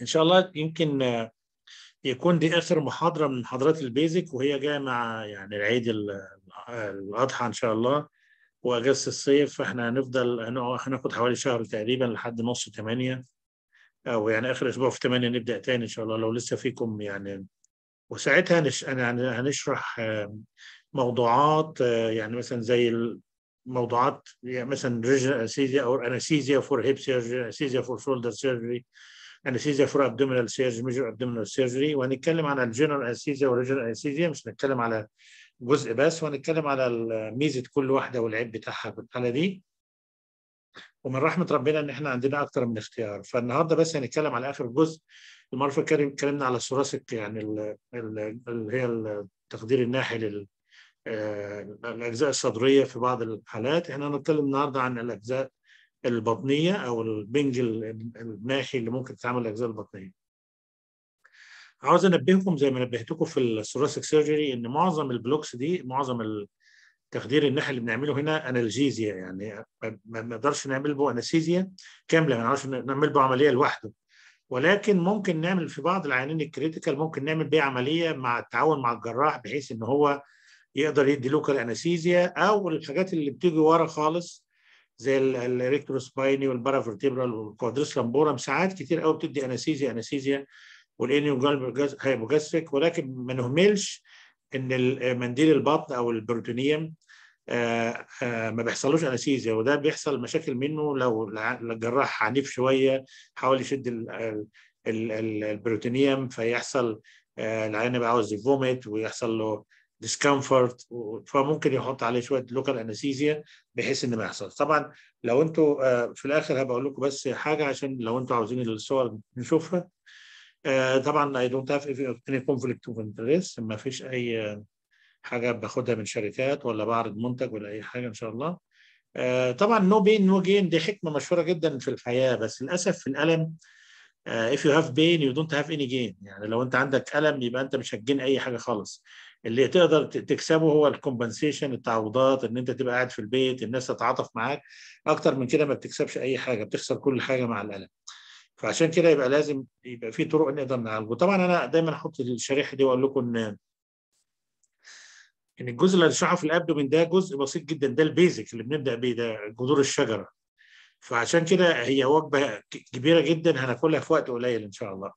ان شاء الله يمكن آه، يكون دي اخر محاضره من محاضرات البيزك وهي جايه مع يعني العيد آه، الاضحى ان شاء الله واجازه الصيف فاحنا هنفضل هناخد حوالي شهر تقريبا لحد نص 8 او يعني اخر اسبوع في 8 نبدا تاني ان شاء الله لو لسه فيكم يعني وساعتها هنشرح آه، يعني موضوعات يعني مثلا زي موضوعات يعني مثلا ريجنال انستيزيا او انستيزيا فور هيب سيرجري انستيزيا فور شولدر سيرجري anesthesia for abdominal surgery major abdominal surgery وهنتكلم على الجنرال anesthesia والريجنال anesthesia مش هنتكلم على جزء بس وهنتكلم على ميزه كل واحده والعيب بتاعها في الحاله دي ومن رحمه ربنا ان احنا عندنا اكثر من اختيار فالنهارده بس هنتكلم على اخر جزء المره اللي فاتت اتكلمنا على الثوراسيك يعني اللي هي التخدير الناحي لل آه، الاجزاء الصدريه في بعض الحالات احنا هنتكلم النهارده عن الاجزاء البطنيه او البنج المناخي اللي ممكن تتعمل الاجزاء البطنيه. عاوز انبهكم زي ما نبهتكم في الثوراسك سيرجري ان معظم البلوكس دي معظم التخدير النحل اللي بنعمله هنا انالجيزيا يعني ما نقدرش نعمل به انستيزيا كامله ما نعرفش نعمل به عمليه لوحده ولكن ممكن نعمل في بعض العيانين الكريتيكال ممكن نعمل بيه عمليه مع التعاون مع الجراح بحيث ان هو يقدر يدي لوكال انستيزيا او الحاجات اللي بتيجي ورا خالص زي الريكتروسبايني والبارافرتيبرال والكوادريس لامبورم ساعات كتير قوي بتدي انستيزيا انستيزيا والانيو هايبوجاستريك ولكن ما نهملش ان منديل البطن او البروتونيوم آه، آه، ما بيحصلوش انستيزيا وده بيحصل مشاكل منه لو الجراح عنيف شويه حاول يشد البروتونيوم فيحصل آه، العيان يبقى عاوز يفومت ويحصل له ديسكمفورت فممكن يحط عليه شويه لوكال انستيزيا بحيث ان ما يحصلش طبعا لو انتوا آه، في الاخر هبقول لكم بس حاجه عشان لو انتوا عاوزين الصور نشوفها آه، طبعا اي دونت هاف اني كونفليكت اوف انتريست ما فيش اي آه، حاجه باخدها من شركات ولا بعرض منتج ولا اي حاجه ان شاء الله طبعا نو بين نو جين دي حكمه مشهوره جدا في الحياه بس للاسف في الالم if you have pain you don't have any gain يعني لو انت عندك الم يبقى انت مش هتجين اي حاجه خالص اللي تقدر تكسبه هو الكومبنسيشن التعويضات ان انت تبقى قاعد في البيت الناس تتعاطف معاك اكتر من كده ما بتكسبش اي حاجه بتخسر كل حاجه مع الالم فعشان كده يبقى لازم يبقى في طرق نقدر نعالجه طبعا انا دايما احط الشريحه دي واقول لكم ان ان الجزء اللي هنشرحه في الابدومين ده جزء بسيط جدا ده البيزك اللي بنبدا بيه ده جذور الشجره فعشان كده هي وجبه كبيره جدا هناكلها في وقت قليل ان شاء الله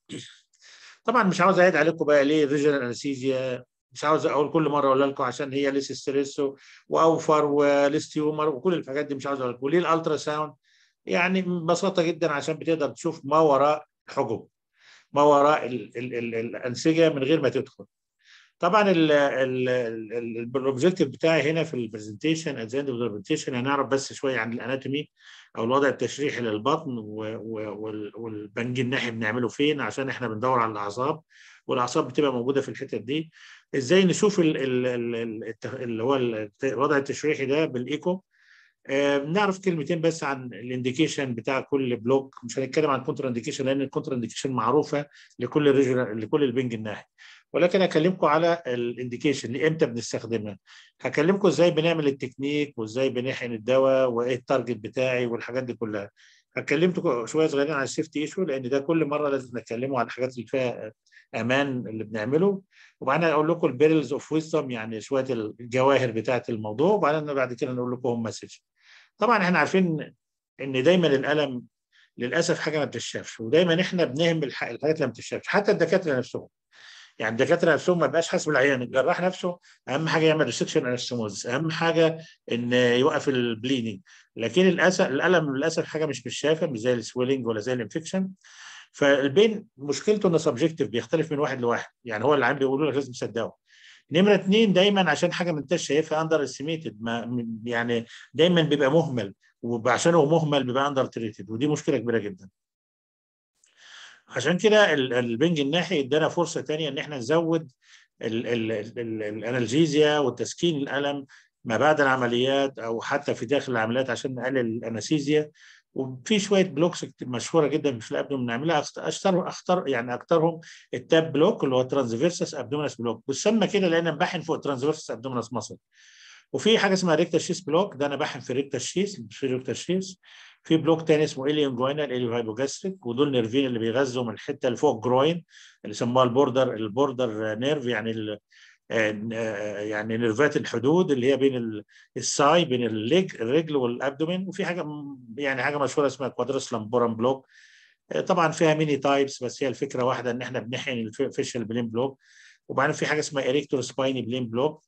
طبعا مش عاوز اعيد عليكم بقى ليه ريجنال انستيزيا مش عاوز اقول كل مره اقول لكم عشان هي ليس ستريس واوفر وليس تيومر وكل الحاجات دي مش عاوز اقول لكم ليه الالترا ساوند يعني ببساطه جدا عشان بتقدر تشوف ما وراء الحجب ما وراء الـ الـ الـ الانسجه من غير ما تدخل طبعا الاوبجيكتيف بتاعي هنا في البرزنتيشن ات اند برزنتيشن هنعرف بس شويه عن الاناتومي او الوضع التشريحي للبطن والبنج الناحي بنعمله فين عشان احنا بندور على الاعصاب والاعصاب بتبقى موجوده في الحتت دي ازاي نشوف اللي هو الوضع التشريحي ده بالايكو آه، نعرف كلمتين بس عن الانديكيشن بتاع كل بلوك مش هنتكلم عن الكونتر انديكيشن لان الكونتر انديكيشن معروفه لكل الريجن لكل البنج الناحي ولكن هكلمكم على الانديكيشن امتى بنستخدمها هكلمكم ازاي بنعمل التكنيك وازاي بنحقن الدواء وايه التارجت بتاعي والحاجات دي كلها اتكلمت شويه صغيرين عن السيفتي ايشو لان ده كل مره لازم نتكلموا عن الحاجات اللي فيها امان اللي بنعمله وبعدين اقول لكم البيرلز اوف ويزدم يعني شويه الجواهر بتاعه الموضوع وبعدين بعد كده نقول لكم مسج طبعا احنا عارفين ان دايما الالم للاسف حاجه ما بتشافش ودايما احنا بنهمل الحاجات اللي ما بتشافش حتى الدكاتره نفسهم يعني الدكاتره نفسهم ما بقاش حاسب العيان الجراح نفسه اهم حاجه يعمل ريسكشن انستموز اهم حاجه ان يوقف البليدنج لكن للاسف الالم للاسف حاجه مش بالشافه مش زي السويلنج ولا زي الانفكشن فالبين مشكلته انه سبجكتيف بيختلف من واحد لواحد يعني هو اللي عم بيقولوا لك لازم تصدقه نمره اثنين دايما عشان حاجه ما انتش شايفها اندر استيميتد يعني دايما بيبقى مهمل وعشان هو مهمل بيبقى اندر تريتد ودي مشكله كبيره جدا عشان كده البنج الناحي ادانا فرصه ثانيه ان احنا نزود الانالجيزيا وتسكين الالم ما بعد العمليات او حتى في داخل العمليات عشان نقلل الانستيزيا وفي شويه بلوكس مشهوره جدا في الابدوم بنعملها اختار اختار يعني اكترهم التاب بلوك اللي هو ترانزفيرسس ابدومينس بلوك بتسمى كده لان انا بحن فوق ترانزفيرسس ابدومينس مصر وفي حاجه اسمها ريكتر شيس بلوك ده انا بحن في ريكتر شيس في ريكتر شيس في بلوك تاني اسمه اليون جوينال اليو هايبوجاستريك ودول نيرفين اللي بيغذوا من الحته اللي فوق جروين اللي سموها البوردر البوردر نيرف يعني آه، آه، يعني نرفات الحدود اللي هي بين الساي بين الرجل والابدومين وفي حاجه يعني حاجه مشهوره اسمها كوادرس لامبورام بلوك طبعا فيها ميني تايبس بس هي الفكره واحده ان احنا بنحقن الفيشل بلين بلوك وبعدين في حاجه اسمها اريكتور سبايني بلين بلوك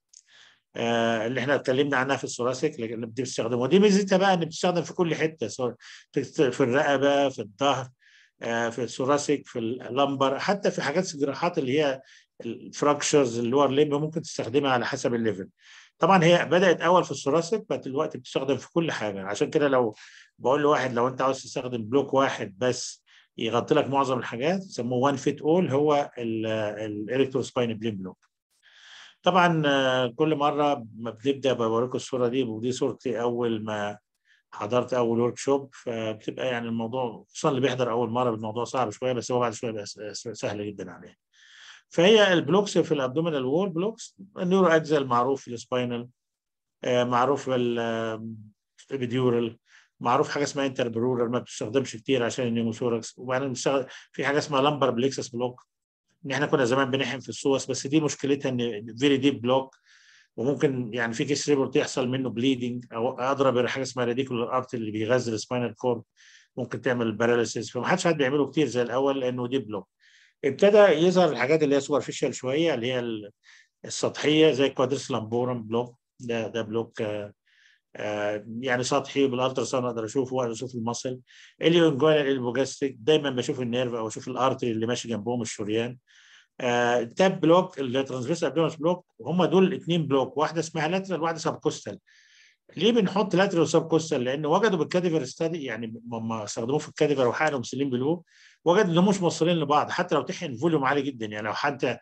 اللي احنا اتكلمنا عنها في الثوراسيك اللي بتستخدمه ودي ميزتها بقى ان بتستخدم في كل حته في الرقبه في الظهر آه، في الثوراسيك في اللمبر حتى في حاجات الجراحات اللي هي الفراكشرز اللور ليمب ممكن تستخدمها على حسب الليفل طبعا هي بدات اول في الثوراسيك بقت دلوقتي بتستخدم في كل حاجه عشان كده لو بقول لواحد لو انت عاوز تستخدم بلوك واحد بس يغطي لك معظم الحاجات يسموه وان فيت اول هو سباين بلين بلوك طبعا آه، كل مره ما بنبدا بوريكم الصوره دي ودي صورتي اول ما حضرت اول ورك شوب فبتبقى يعني الموضوع خصوصا اللي بيحضر اول مره الموضوع صعب شويه بس هو بعد شويه بقى سهل جدا عليه فهي البلوكس في الابدومينال وول بلوكس النيورو اجزال معروف السباينال آه، معروف الابيديورال معروف حاجه اسمها انتربرورال ما بتستخدمش كتير عشان النيوموثوركس وبعدين في حاجه اسمها لمبر بليكسس بلوك ان احنا كنا زمان بنحن في السوس بس دي مشكلتها ان فيري ديب بلوك وممكن يعني في كيس ريبورت يحصل منه بليدنج او اضرب حاجه اسمها راديكولار ارت اللي بيغذي السباينال كورد ممكن تعمل باراليسيس فمحدش حد بيعمله كتير زي الاول لانه دي بلوك ابتدى يظهر الحاجات اللي هي سوبرفيشال شويه اللي هي السطحيه زي كوادرس لامبورم بلوك ده ده بلوك آه، آه، يعني سطحي بالالترا ساوند اقدر اشوفه واقدر اشوف المصل اليونجوال البوجاستيك دايما بشوف النيرف او اشوف الارتري اللي ماشي جنبهم الشريان آه، تاب بلوك اللي ترانسفيرس بلوك هم دول الاثنين بلوك واحده اسمها لاترال واحده سبكوستال ليه بنحط لاتريال سب كوستال؟ لان وجدوا بالكاديفر ستادي يعني لما استخدموه في الكاديفر وحقنوا مسلين بلو إيه، وجدوا انهم مش موصلين لبعض حتى لو تحقن فوليوم عالي جدا يعني لو حتى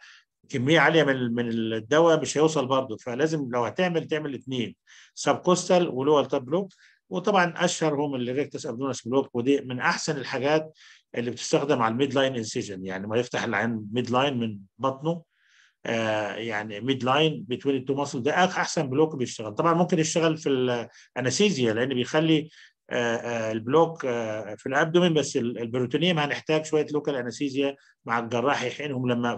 كميه عاليه من من الدواء مش هيوصل برضه فلازم لو هتعمل تعمل اثنين سب كوستال ولوال تاب بلوك وطبعا اشهرهم الريكتس ابدونس بلوك ودي من احسن الحاجات اللي بتستخدم على الميد لاين انسيجن يعني ما يفتح العين ميد لاين من بطنه آه، يعني ميد لاين بتوين التو ماسل ده احسن بلوك بيشتغل طبعا ممكن يشتغل في الانستيزيا لان بيخلي آه، آه، البلوك في الابدومين بس البروتونيم هنحتاج شويه لوكال انستيزيا مع الجراح يحقنهم لما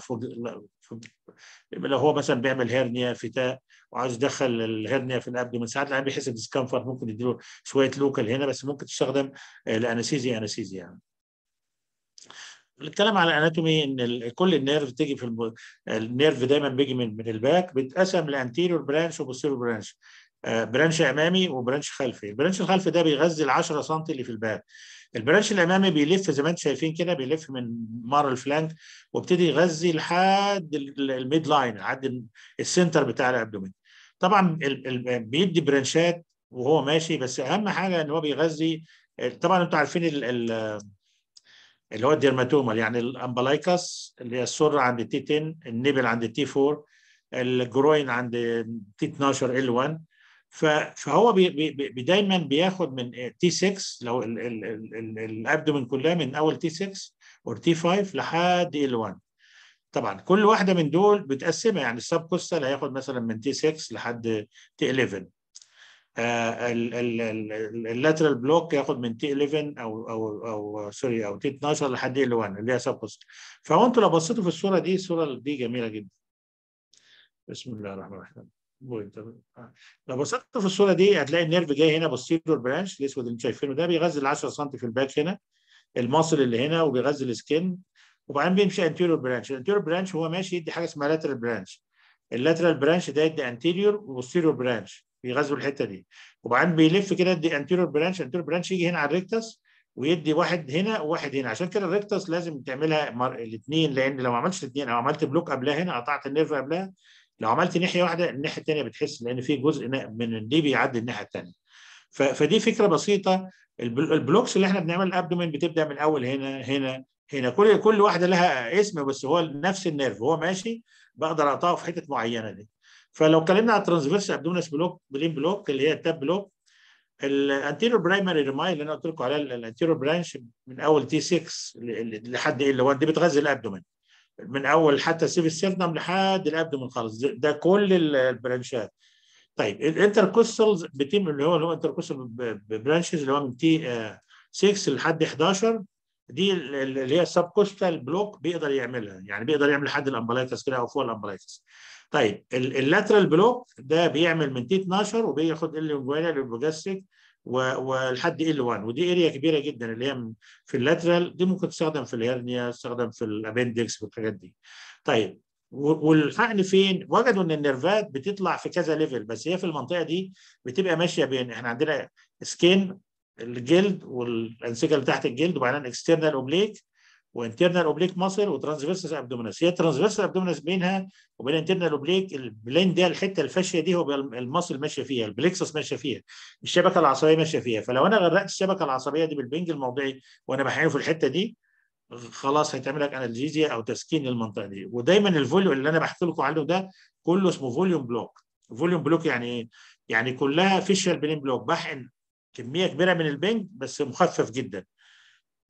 لو هو مثلا بيعمل هيرنيا فتاء وعايز يدخل الهيرنيا في الابدومين ساعات العيان بيحس بديسكمفورت ممكن يديله شويه لوكال هنا بس ممكن تستخدم الانستيزيا انستيزيا يعني. بنتكلم على اناتومي ان كل النيرف تيجي في الم... النيرف دايما بيجي من من الباك بيتقسم لانتيريور برانش وبوستيريور برانش برانش امامي وبرانش خلفي البرانش الخلفي ده بيغذي ال 10 سم اللي في الباك البرانش الامامي بيلف زي ما انتم شايفين كده بيلف من مار الفلانك وابتدي يغذي لحد الميد لاين لحد السنتر بتاع الابدومين طبعا بيدي برانشات وهو ماشي بس اهم حاجه ان هو بيغذي آه، طبعا انتم عارفين ال ال اللي هو الديرماتومال يعني الامبلايكاس اللي هي السره عند تي 10 النبل عند تي 4 الجروين عند تي 12 ال 1 فهو بي بي دايما بياخد من تي 6 لو الابدومن كلها من اول تي 6 او تي 5 لحد ال 1 طبعا كل واحده من دول بتقسمها يعني السب كوستال هياخد مثلا من تي 6 لحد تي 11 اللاترال آه، بلوك ياخد من تي 11 او او او سوري او تي 12 لحد ال 1 اللي هي سب فهو انتوا لو بصيتوا في الصوره دي الصوره دي جميله جدا بسم الله الرحمن الرحيم آه، لو بصيتوا في الصوره دي هتلاقي النيرف جاي هنا بوستيريور برانش الاسود اللي انتم شايفينه ده بيغذي ال 10 سم في الباك هنا الماسل اللي هنا وبيغذي السكن وبعدين بيمشي انتيريور برانش الانتيريور برانش هو ماشي يدي حاجه اسمها لاترال برانش اللاترال برانش ده يدي انتيريور وبوستيريور برانش بيغذوا الحته دي وبعدين بيلف كده يدي انتيرور برانش انتيرور برانش يجي هنا على الريكتس ويدي واحد هنا وواحد هنا عشان كده الريكتس لازم تعملها مر... الاثنين لان لو ما عملتش الاثنين او عملت بلوك قبلها هنا قطعت النيرف قبلها لو عملت ناحيه واحده الناحيه الثانيه بتحس لان في جزء من دي بيعدي الناحيه الثانيه ف... فدي فكره بسيطه البلوكس اللي احنا بنعمل الابدومين بتبدا من اول هنا هنا هنا كل كل واحده لها اسم بس هو نفس النيرف هو ماشي بقدر اقطعه في حته معينه دي فلو اتكلمنا على الترانسفيرس ابدومينس بلوك بلين بلوك اللي هي التاب بلوك الانتيريور برايمري ريماي اللي انا قلت لكم عليها الانتيريور برانش من اول تي 6 لحد ايه اللي هو دي بتغذي الابدومين من اول حتى سيف السيرنم لحد الابدومين خالص ده كل البرانشات طيب الانتركوستالز بتم اللي هو اللي هو انتركوستال برانشز اللي هو من تي 6 آه، لحد 11 دي اللي هي السب كوستال بلوك بيقدر يعملها يعني بيقدر يعمل لحد الامبلايتس كده او فوق الامبلايتس طيب اللاترال بلوك ده بيعمل من تي 12 وبياخد ال جوالا للبروجاستيك ولحد ال 1 ودي اريا كبيره جدا اللي هي في اللاترال دي ممكن تستخدم في الهرنيا تستخدم في الابندكس والحاجات دي. طيب والحقن فين؟ وجدوا ان النيرفات بتطلع في كذا ليفل بس هي في المنطقه دي بتبقى ماشيه بين احنا عندنا سكين الجلد والانسجه اللي تحت الجلد وبعدين اكسترنال اوبليك وانترنال اوبليك ماسل وترانسفيرسس ابدومينس هي الترانسفيرسس ابدومينس بينها وبين انترنال اوبليك البلين ده الحته الفاشيه دي هو الماسل ماشيه فيها البليكسس ماشيه فيها الشبكه العصبيه ماشيه فيها فلو انا غرقت الشبكه العصبيه دي بالبنج الموضعي وانا بحقنه في الحته دي خلاص هيتعمل لك انالجيزيا او تسكين للمنطقه دي ودايما الفوليوم اللي انا بحكي لكم عنه ده كله اسمه فوليوم بلوك فوليوم بلوك يعني ايه؟ يعني كلها فيشال بلين بلوك بحقن كميه كبيره من البنج بس مخفف جدا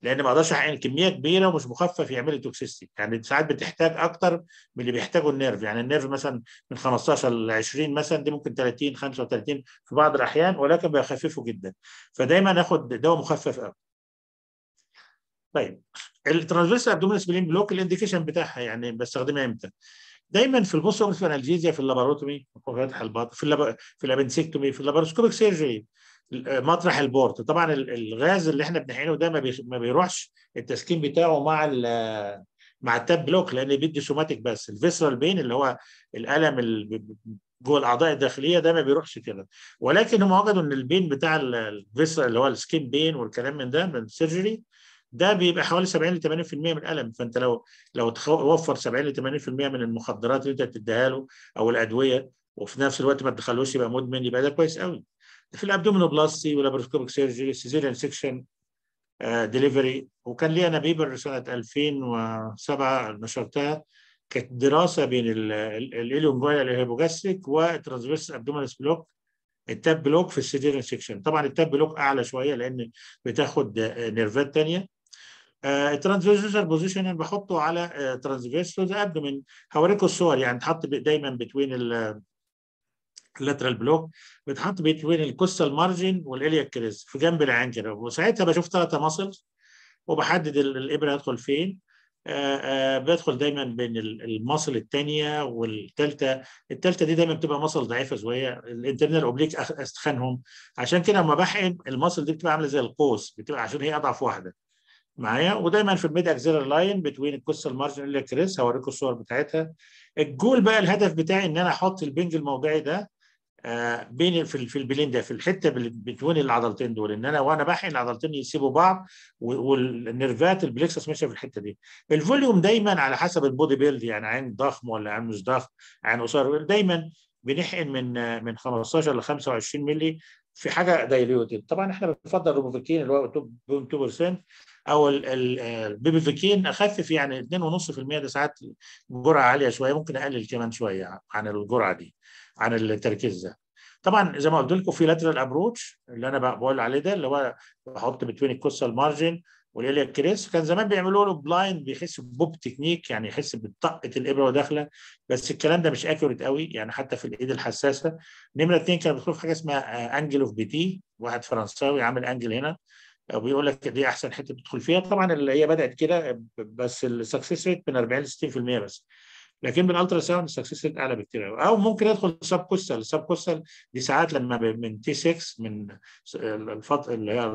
لان ما اقدرش احقن كميه كبيره ومش مخفف يعمل لي توكسيستي يعني ساعات بتحتاج اكتر من اللي بيحتاجه النيرف يعني النيرف مثلا من 15 ل 20 مثلا دي ممكن 30 35 في بعض الاحيان ولكن بيخففه جدا فدايما اخد دواء مخفف قوي طيب الترانسفيرسال ابدومينال سبلين بلوك الانديكيشن بتاعها يعني بستخدمها امتى؟ دايما في البوست اوبريتيف انالجيزيا في اللاباروتومي في البط في اللاب... في الابنسكتومي في اللاباروسكوبيك سيرجري مطرح البورت طبعا الغاز اللي احنا بنحقنه ده ما بيروحش التسكين بتاعه مع مع التاب بلوك لان بيدي سوماتيك بس الفيسرال بين اللي هو الالم جوه الاعضاء الداخليه ده ما بيروحش كده ولكن هم وجدوا ان البين بتاع الفيسرال اللي هو السكين بين والكلام من ده من السيرجري ده بيبقى حوالي 70 ل 80% من الالم فانت لو لو توفر 70 ل 80% من المخدرات اللي انت بتديها له او الادويه وفي نفس الوقت ما تخلوش يبقى مدمن يبقى ده كويس قوي في الابدومينوبلاستي ولابروسكوبيك سيرجري سيزيريان سيكشن ديليفري وكان لي انا بيبر سنه 2007 نشرتها كانت دراسه بين الاليوم فايا الهيبوجاستريك والترانسفيرس ابدومينس بلوك التاب بلوك في السيزيريان سيكشن طبعا التاب بلوك اعلى شويه لان بتاخد نيرفات ثانيه الترانسفيرسال بوزيشن بحطه على ترانسفيرس آه، ابدومين هوريكم الصور يعني تحط دايما بتوين اللاترال بلوك بيتحط بين الكوستال مارجن والاليا كريز في جنب العين كده وساعتها بشوف ثلاثه ماسلز وبحدد الابره هتدخل فين آآ آه، آآ آه، بدخل دايما بين المصل الثانيه والثالثه الثالثه دي دايما بتبقى مصل ضعيفه شويه الانترنال اوبليك اسخنهم عشان كده لما بحقن المصل دي بتبقى عامله زي القوس بتبقى عشان هي اضعف واحده معايا ودايما في الميد اكزيلر لاين بتوين الكوستال مارجن الكريس هوريكم الصور بتاعتها الجول بقى الهدف بتاعي ان انا احط البنج الموجعي ده بين في البلين ده في الحته بتوني العضلتين دول ان انا وانا بحقن العضلتين يسيبوا بعض والنرفات البلكسس ماشيه في الحته دي الفوليوم دايما على حسب البودي بيلد يعني عين ضخم ولا عين مش ضخم عين قصير دايما بنحقن من من 15 ل 25 مللي في حاجه دايليوتد طبعا احنا بنفضل الروبوفيكين اللي هو 2% او البيبيفيكين آه، اخفف يعني 2.5% ده ساعات جرعه عاليه شويه ممكن اقلل كمان شويه عن الجرعه دي عن التركيز ده طبعا زي ما قلت لكم في لاترال ابروتش اللي انا بقول عليه ده اللي هو بحط بتوين الكوستال المارجن والاليا كريس كان زمان بيعملوا له بلايند بيحس بوب تكنيك يعني يحس بطقه الابره وداخله بس الكلام ده مش اكيوريت قوي يعني حتى في الايد الحساسه نمره اثنين كانوا بيدخلوا في حاجه اسمها انجل اوف بي تي واحد فرنساوي عامل انجل هنا وبيقول لك دي احسن حته تدخل فيها طبعا اللي هي بدات كده بس السكسس ريت من 40 ل 60% بس لكن بالالترا ساوند السكسس ريت اعلى بكتير او ممكن ادخل سب كوستال سب كوستال دي ساعات لما من تي 6 من الفتره اللي هي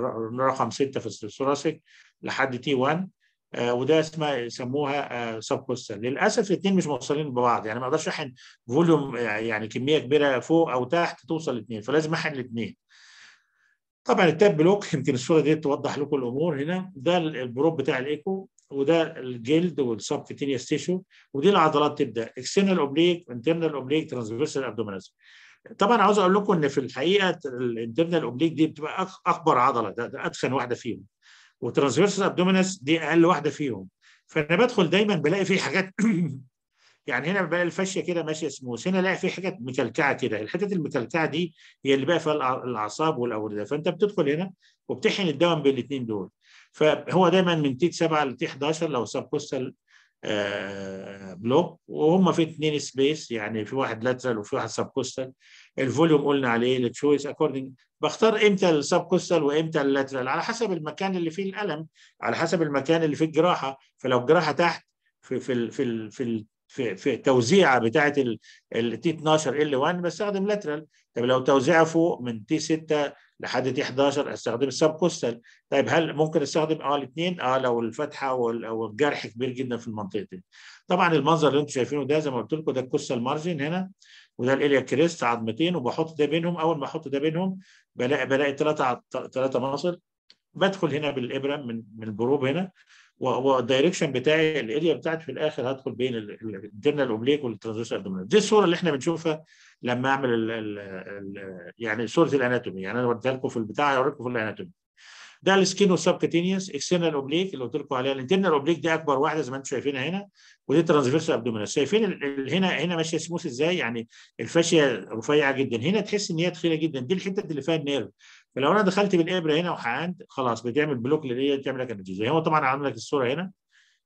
رقم 6 في الثوراسيك لحد تي 1 آه، وده اسمها يسموها سب آه، كوستال للاسف الاثنين مش موصلين ببعض يعني ما اقدرش احن فوليوم آه، يعني كميه كبيره فوق او تحت توصل الاثنين فلازم احن الاثنين طبعا التاب بلوك يمكن الصوره دي توضح لكم الامور هنا ده البروب بتاع الايكو وده الجلد والسب كتينيوس تيشو ودي العضلات تبدا اكسترنال اوبليك انترنال اوبليك ترانسفيرسال ابدومينس طبعا عاوز اقول لكم ان في الحقيقه الانترنال اوبليك دي بتبقى اكبر عضله ده, ده اتخن واحده فيهم وترانسفيرسال ابدومينس دي اقل واحده فيهم فانا بدخل دايما بلاقي فيه حاجات يعني هنا بلاقي الفاشيه كده ماشيه سموث هنا الاقي فيه حاجات مكلكعه كده الحتت المكلكعه دي هي اللي بقى فيها الاعصاب والاورده فانت بتدخل هنا وبتحن الدم بالاثنين دول فهو دايما من تي 7 لتي 11 لو سب كوستال آه، بلوك وهم في اثنين سبيس يعني في واحد لاترال وفي واحد سب كوستال الفوليوم قلنا عليه التشويس اكوردنج بختار امتى السب كوستال وامتى اللاترال على حسب المكان اللي فيه الالم على حسب المكان اللي فيه الجراحه فلو الجراحه تحت في في في في في, في التوزيعه بتاعه التي 12 ال 1 بستخدم لاترال طب لو توزيعه فوق من تي 6 لحد دي 11 استخدم السب كوستال طيب هل ممكن استخدم اه الاثنين اه لو الفتحه والجرح كبير جدا في المنطقه دي طبعا المنظر اللي انتم شايفينه ده زي ما قلت لكم ده الكوستال مارجن هنا وده الاليا كريست عظمتين وبحط ده بينهم اول ما احط ده بينهم بلاقي بلاقي ثلاثه ثلاثه مناصر بدخل هنا بالابره من من البروب هنا والدايركشن بتاعي الاريا بتاعتي في الاخر هدخل بين الديرنال اوبليك والترانزيشن ابدومينال دي الصوره اللي احنا بنشوفها لما اعمل الـ الـ الـ يعني صوره الاناتومي يعني انا وديها لكم في البتاع اوريكم في الاناتومي ده السكين والسبكتينيوس اكسترنال اوبليك اللي قلت لكم عليها الانترنال اوبليك دي اكبر واحده زي ما انتم شايفينها هنا ودي ترانزفيرس ابدومينال شايفين هنا هنا ماشيه سموث ازاي يعني الفاشيه رفيعه جدا هنا تحس ان هي تخينه جدا دي الحته اللي فيها النيرف فلو انا دخلت بالابره هنا وحقنت خلاص بتعمل بلوك هي بتعمل لك النتيجه هو طبعا عامل لك الصوره هنا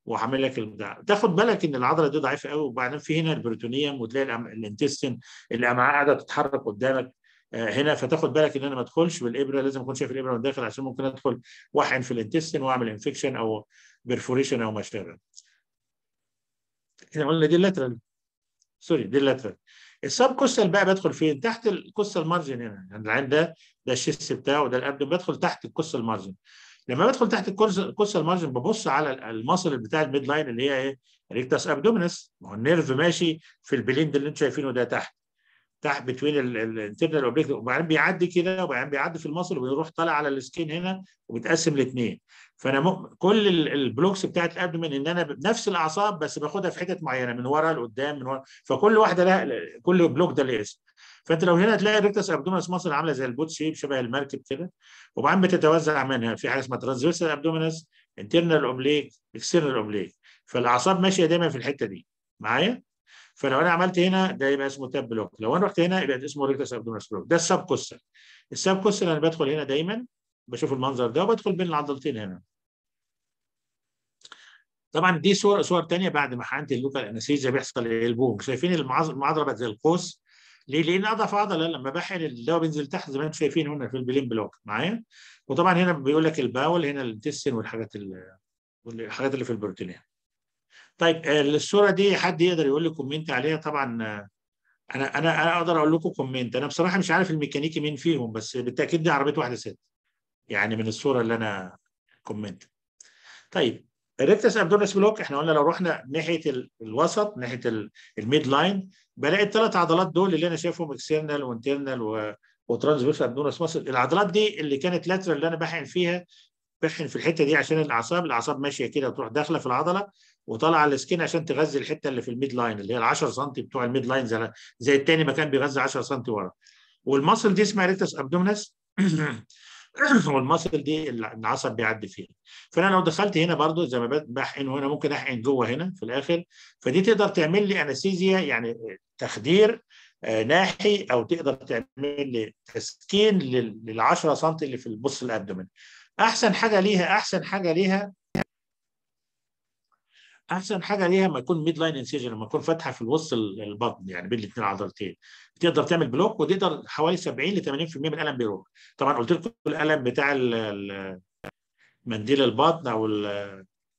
وعامل لك البتاع تاخد بالك ان العضله دي ضعيفه قوي وبعدين في هنا البروتونيوم وتلاقي الأم... الانتستين الامعاء قاعده تتحرك قدامك آه، هنا فتاخد بالك ان انا ما ادخلش بالابره لازم اكون شايف الابره من داخل عشان ممكن ادخل واحن في الانتستين واعمل انفكشن او بيرفوريشن او ما شابه احنا قلنا دي اللاترال سوري دي اللاترال السب كوستال بقى بدخل فين؟ تحت الكوستال مارجن هنا يعني العين ده ده الشيست بتاعه وده الابدن بدخل تحت الكوستال مارجن لما بدخل تحت الكوستال مارجن ببص على المصل بتاع الميد لاين اللي هي ايه؟ ريكتاس ابدومينس ما هو النيرف ماشي في البليند اللي انتم شايفينه ده تحت تحت بتوين الانترنال اوبليك وبعدين بيعدي كده وبعدين بيعدي في المصل وبيروح طالع على السكين هنا وبيتقسم لاثنين فانا م... كل البلوكس بتاعت الابدومين ان انا بنفس الاعصاب بس باخدها في حتت معينه من ورا لقدام من ورا فكل واحده لها كل بلوك ده ليه اسم فانت لو هنا تلاقي ريكتس ابدومينس مصر عامله زي البوت شيب شبه المركب كده وبعدين بتتوزع منها في حاجه اسمها ترانزفيرسال ابدومينس انترنال اوبليك اكسترنال اوبليك فالاعصاب ماشيه دايما في الحته دي معايا فلو انا عملت هنا ده يبقى اسمه تاب بلوك لو انا رحت هنا يبقى اسمه ريكتس ابدومينس بلوك ده السب كوستال السب كوستال انا بدخل هنا دايما بشوف المنظر ده وبدخل بين العضلتين هنا طبعا دي صور صور ثانيه بعد ما حقنت اللوكال انستيزيا بيحصل ايه البوم شايفين المعضله بقت زي القوس ليه؟ لان اضعف عضله لما بحقن الدواء بينزل تحت زي ما انتم شايفين هنا في البلين بلوك معايا وطبعا هنا بيقول لك الباول هنا الانتستين والحاجات والحاجات اللي في البروتينات طيب الصوره دي حد يقدر يقول لي كومنت عليها طبعا انا انا انا اقدر اقول لكم كومنت انا بصراحه مش عارف الميكانيكي مين فيهم بس بالتاكيد دي عربيه واحده ست يعني من الصوره اللي انا كومنت طيب الريكتس ابدورنس بلوك احنا قلنا لو رحنا ناحيه الوسط ناحيه الميد لاين بلاقي الثلاث عضلات دول اللي انا شايفهم اكسترنال وانترنال وترانسفيرس ابدورنس ماسل العضلات دي اللي كانت لاترال اللي انا بحقن فيها بحقن في الحته دي عشان الاعصاب الاعصاب ماشيه كده وتروح داخله في العضله وطالعه على السكين عشان تغذي الحته اللي في الميد لاين اللي هي ال 10 سم بتوع الميد لاين زي, زي الثاني مكان بيغذي 10 سم ورا والماسل دي اسمها ريكتس ابدونس والماسل دي العصب بيعدي فيها فانا لو دخلت هنا برضو زي ما بحقن هنا ممكن احقن جوه هنا في الاخر فدي تقدر تعمل لي انستيزيا يعني تخدير آه، ناحي او تقدر تعمل لي تسكين لل 10 سم اللي في البص الابدومين احسن حاجه ليها احسن حاجه ليها احسن حاجه ليها ما يكون ميد لاين انسيجن لما يكون فاتحه في الوسط البطن يعني بين الاثنين عضلتين تقدر تعمل بلوك وتقدر حوالي 70 ل 80% من الالم بيروح طبعا قلت لكم الالم بتاع منديل البطن او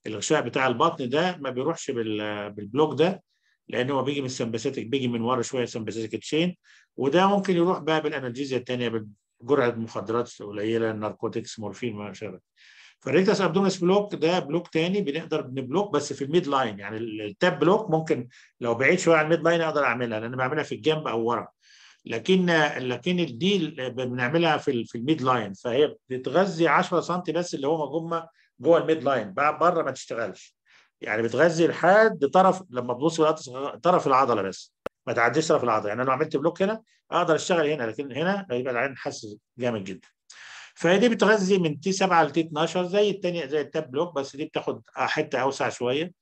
الغشاء بتاع البطن ده ما بيروحش بالبلوك ده لان هو بيجي من السمباثيتك بيجي من ورا شويه سمباثيتك تشين وده ممكن يروح بقى بالانالجيزيا الثانيه بجرعه مخدرات قليله ناركوتكس مورفين ما شابه فالريكتس ابدومينس بلوك ده بلوك تاني بنقدر نبلوك بس في الميد لاين يعني التاب بلوك ممكن لو بعيد شويه عن الميد لاين اقدر اعملها لان بعملها في الجنب او ورا لكن لكن الدي بنعملها في في الميد لاين فهي بتغذي 10 سم بس اللي هو هم جوه الميد لاين بره ما تشتغلش يعني بتغذي لحد طرف لما ببص طرف العضله بس ما تعديش طرف العضله يعني انا لو عملت بلوك هنا اقدر اشتغل هنا لكن هنا هيبقى العين حاسس جامد جدا فهي دي بتغذي من تي 7 لتي 12 زي الثانيه زي التاب بلوك بس دي بتاخد حته اوسع شويه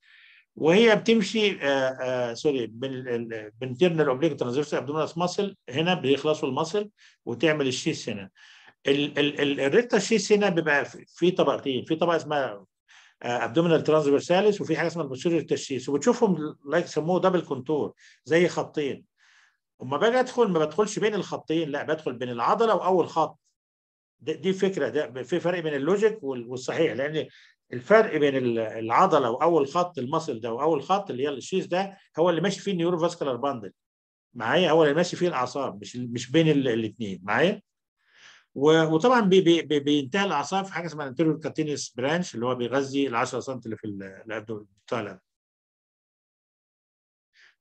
وهي بتمشي آآ آه، آآ آه، سوري بالانترنال اوبليك ترانزفيرس ابدومينال ماسل هنا بيخلصوا الماسل وتعمل الشيس هنا الريتا شيس هنا بيبقى في طبقتين في طبقه اسمها ابدومينال آه، ترانزفيرساليس وفي حاجه اسمها البوستيريور تشيس وبتشوفهم لايك سموه دبل كونتور زي خطين اما باجي ادخل ما بدخلش بين الخطين لا بدخل بين العضله واول خط دي فكره ده في فرق بين اللوجيك والصحيح لان الفرق بين العضله واول خط المصل ده واول خط اللي هي الشيز ده هو اللي ماشي فيه النيورو فاسكولار باندل معايا هو اللي ماشي فيه الاعصاب مش مش بين الاثنين معايا وطبعا بي بي بي بينتهي الاعصاب في حاجه اسمها انتيريور كاتينيس برانش اللي هو بيغذي ال 10 سم اللي في الابدو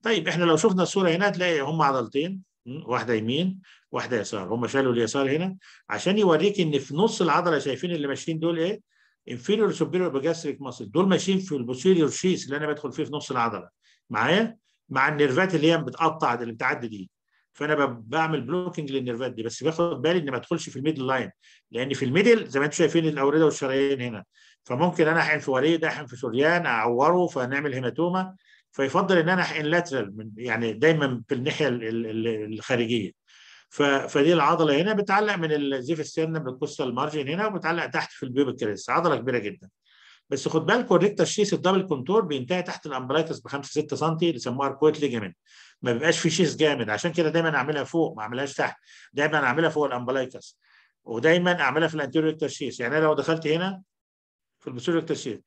طيب احنا لو شفنا الصوره هنا تلاقي هم عضلتين واحده يمين واحده يسار هم شالوا اليسار هنا عشان يوريك ان في نص العضله شايفين اللي ماشيين دول ايه inferior superior بجاستريك muscle دول ماشيين في البوسيريور شيس اللي انا بدخل فيه في نص العضله معايا مع النيرفات اللي هي بتقطع اللي بتعدي دي فانا بعمل بلوكنج للنيرفات دي بس باخد بالي ان ما ادخلش في الميدل لاين لان في الميدل زي ما انتم شايفين الاورده والشرايين هنا فممكن انا احن في وريد احن في شريان اعوره فنعمل هيماتوما فيفضل ان انا احقن لاترال يعني دايما في الناحيه الخارجيه فدي العضله هنا بتعلق من الزيف السيرنا القصه المارجن هنا وبتعلق تحت في البيوبك كريس عضله كبيره جدا بس خد بالكم الريكتر شيس الدبل كونتور بينتهي تحت الامبلايتس ب 5 6 سم اللي سموها الكويت ليجمنت ما بيبقاش في شيس جامد عشان كده دايما اعملها فوق ما اعملهاش تحت دايما اعملها فوق الامبلايتس ودايما اعملها في الانتيريور ريكتر شيس يعني انا لو دخلت هنا في البوستيريور ريكتر شيس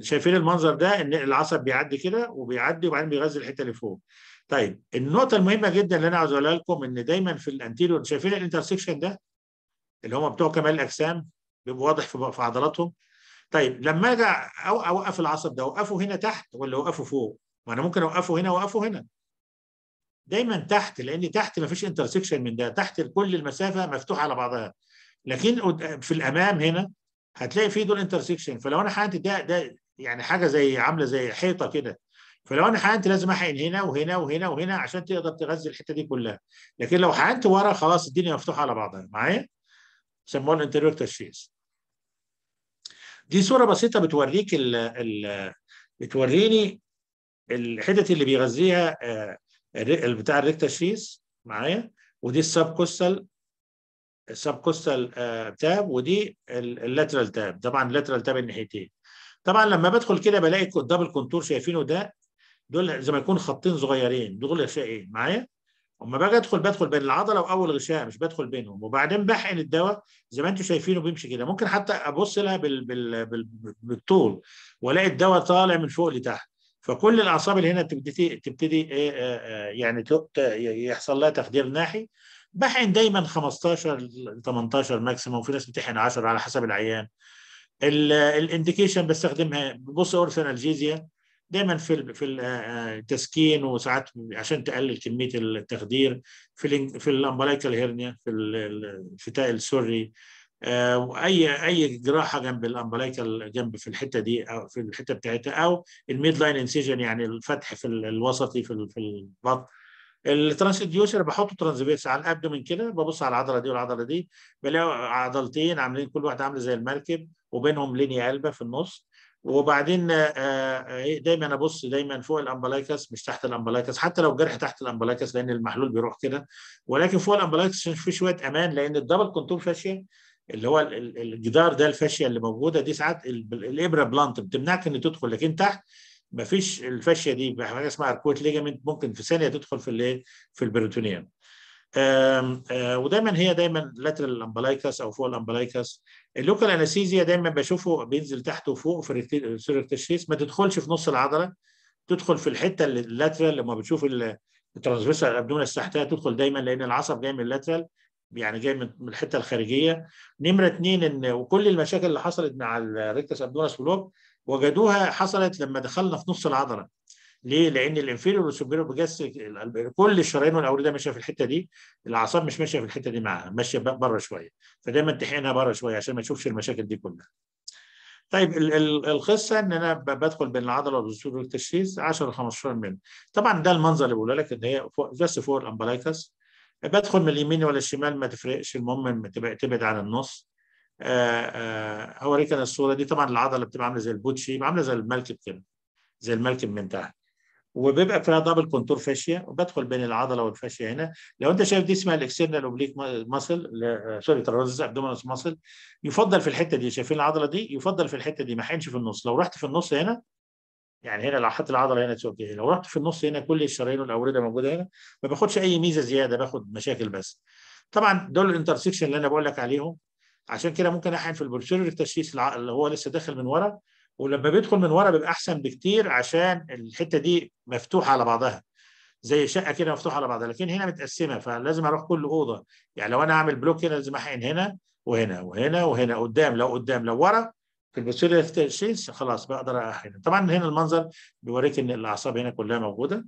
شايفين المنظر ده ان العصب بيعدي كده وبيعدي وبعدين بيغذي الحته اللي فوق طيب النقطه المهمه جدا اللي انا عاوز اقولها لكم ان دايما في الانتيريور شايفين الانترسكشن ده اللي هم بتوع كمال الاجسام بيبقى واضح في عضلاتهم طيب لما اجي اوقف العصب ده اوقفه هنا تحت ولا اوقفه فوق ما انا ممكن اوقفه هنا واوقفه هنا دايما تحت لان تحت ما فيش انترسكشن من ده تحت كل المسافه مفتوحه على بعضها لكن في الامام هنا هتلاقي في دول انترسكشن فلو انا حاطط ده ده يعني حاجه زي عامله زي حيطه كده فلو انا حقنت لازم احقن هنا وهنا وهنا وهنا عشان تقدر تغذي الحته دي كلها لكن لو حقنت ورا خلاص الدنيا مفتوحه على بعضها معايا سموها الانتيريور تشخيص دي صوره بسيطه بتوريك ال ال بتوريني الحتت اللي بيغذيها آه، بتاع الريكتاشيس معايا ودي السب كوستال السب كوستال آه، تاب ودي اللاترال تاب طبعا اللاترال تاب الناحيتين طبعا لما بدخل كده بلاقي قدام الكونتور شايفينه ده دول زي ما يكون خطين صغيرين دول غشائين إيه؟ معايا اما باجي ادخل بدخل بين العضله واول غشاء مش بدخل بينهم وبعدين بحقن الدواء زي ما انتم شايفينه بيمشي كده ممكن حتى ابص لها بال... بال... بال... بالطول والاقي الدواء طالع من فوق لتحت فكل الاعصاب اللي هنا تبتدي تبتدي إيه، إيه، يعني يحصل لها تخدير ناحي بحقن دايما 15 18 ماكسيموم في ناس بتحقن 10 على حسب العيان الانديكيشن بستخدمها ببص اورس انالجيزيا دائما في في التسكين آه، آه، وساعات عشان تقلل كميه التخدير في في الامبلايكال هيرنيا في الفتاء السري آه، واي اي جراحه جنب الامبلايكال جنب في الحته دي او في الحته بتاعتها او الميد لاين انسيجن يعني الفتح في الوسطي في في البطن الترانسديوسر بحطه ترانزفيرس على الابدومن كده ببص على العضله دي والعضله دي بلاقي عضلتين عاملين كل واحده عامله زي المركب وبينهم لينيا قلبه في النص وبعدين آه، آه، إيه، دايما ابص دايما فوق الامبلايكس مش تحت الامبلايكس حتى لو جرح تحت الامبلايكس لان المحلول بيروح كده ولكن فوق الامبلايكس في شويه امان لان الدبل كنترول فاشيا اللي هو الجدار ده الفاشيه اللي موجوده دي ساعات الابره بلانت بتمنعك ان تدخل لكن تحت مفيش الفاشيه دي حاجه اسمها اركوت ليجامنت ممكن في ثانيه تدخل في الايه في البريتونيوم ودايما هي دايما لاترال امبلايكاس او فوق الامبلايكاس اللوكال انستيزيا دايما بشوفه بينزل تحت وفوق في التشخيص ما تدخلش في نص العضله تدخل في الحته اللاترال لما بتشوف الترانسفيرسال ابدومينال تحتها تدخل دايما لان العصب جاي من اللاترال يعني جاي من الحته الخارجيه نمره اثنين ان وكل المشاكل اللي حصلت مع الريكتس ابدونس بلوك وجدوها حصلت لما دخلنا في نص العضله ليه؟ لان الانفيريور والسوبيريور بجاستريك كل الشرايين والاورده ماشيه في الحته دي الاعصاب مش ماشيه في الحته دي معاها ماشيه بره شويه فدايما تحقنها بره شويه عشان ما تشوفش المشاكل دي كلها. طيب القصه ان انا بدخل بين العضله والاسطول والتشخيص 10 ل 15 مللي طبعا ده المنظر اللي بقول لك ان هي جاست فوق امبلايكس بدخل من اليمين ولا الشمال ما تفرقش المهم تبعد عن النص آه، آه، هوريك انا الصوره دي طبعا العضله بتبقى عامله زي البوتشي عامله زي الملكب كده زي الملكب من تحت وبيبقى فيها دبل كونتور فاشيه وبدخل بين العضله والفاشيه هنا لو انت شايف دي اسمها الاكسترنال اوبليك ماسل سوري ترازز ابدومينس ماسل يفضل في الحته دي شايفين العضله دي يفضل في الحته دي ما حينش في النص لو رحت في النص هنا يعني هنا لو حطيت العضله هنا اوكي لو رحت في النص هنا كل الشرايين والاورده موجوده هنا ما باخدش اي ميزه زياده باخد مشاكل بس طبعا دول الانترسكشن اللي انا بقول لك عليهم عشان كده ممكن احيانا في البورسيرير تشخيص اللي هو لسه داخل من ورا ولما بيدخل من ورا بيبقى احسن بكتير عشان الحته دي مفتوحه على بعضها زي شقه كده مفتوحه على بعضها لكن هنا متقسمه فلازم اروح كل اوضه يعني لو انا اعمل بلوك هنا لازم احقن هنا وهنا وهنا وهنا قدام لو قدام لو ورا في البوستيريور شيلز خلاص بقدر احقن طبعا هنا المنظر بيوريك ان الاعصاب هنا كلها موجوده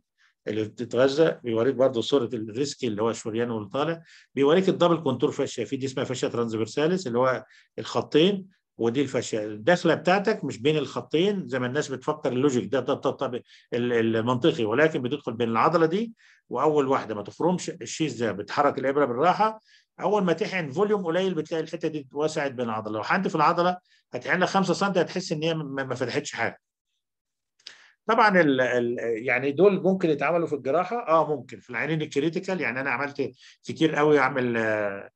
اللي بتتغذى بيوريك برضه صوره الريسك اللي هو الشريان واللي طالع بيوريك الدبل كونتور فاشيا في دي اسمها فاشيا ترانزفرساليس اللي هو الخطين ودي الفاشيه الدخله بتاعتك مش بين الخطين زي ما الناس بتفكر اللوجيك ده, ده, طب المنطقي ولكن بتدخل بين العضله دي واول واحده ما تفرمش الشيز ده بتحرك الابره بالراحه اول ما تحقن فوليوم قليل بتلاقي الحته دي اتوسعت بين العضله لو حنت في العضله هتحقن لك 5 سم هتحس ان هي ما فتحتش حاجه طبعا الـ الـ يعني دول ممكن يتعملوا في الجراحه اه ممكن في العينين الكريتيكال يعني انا عملت كتير قوي اعمل آه،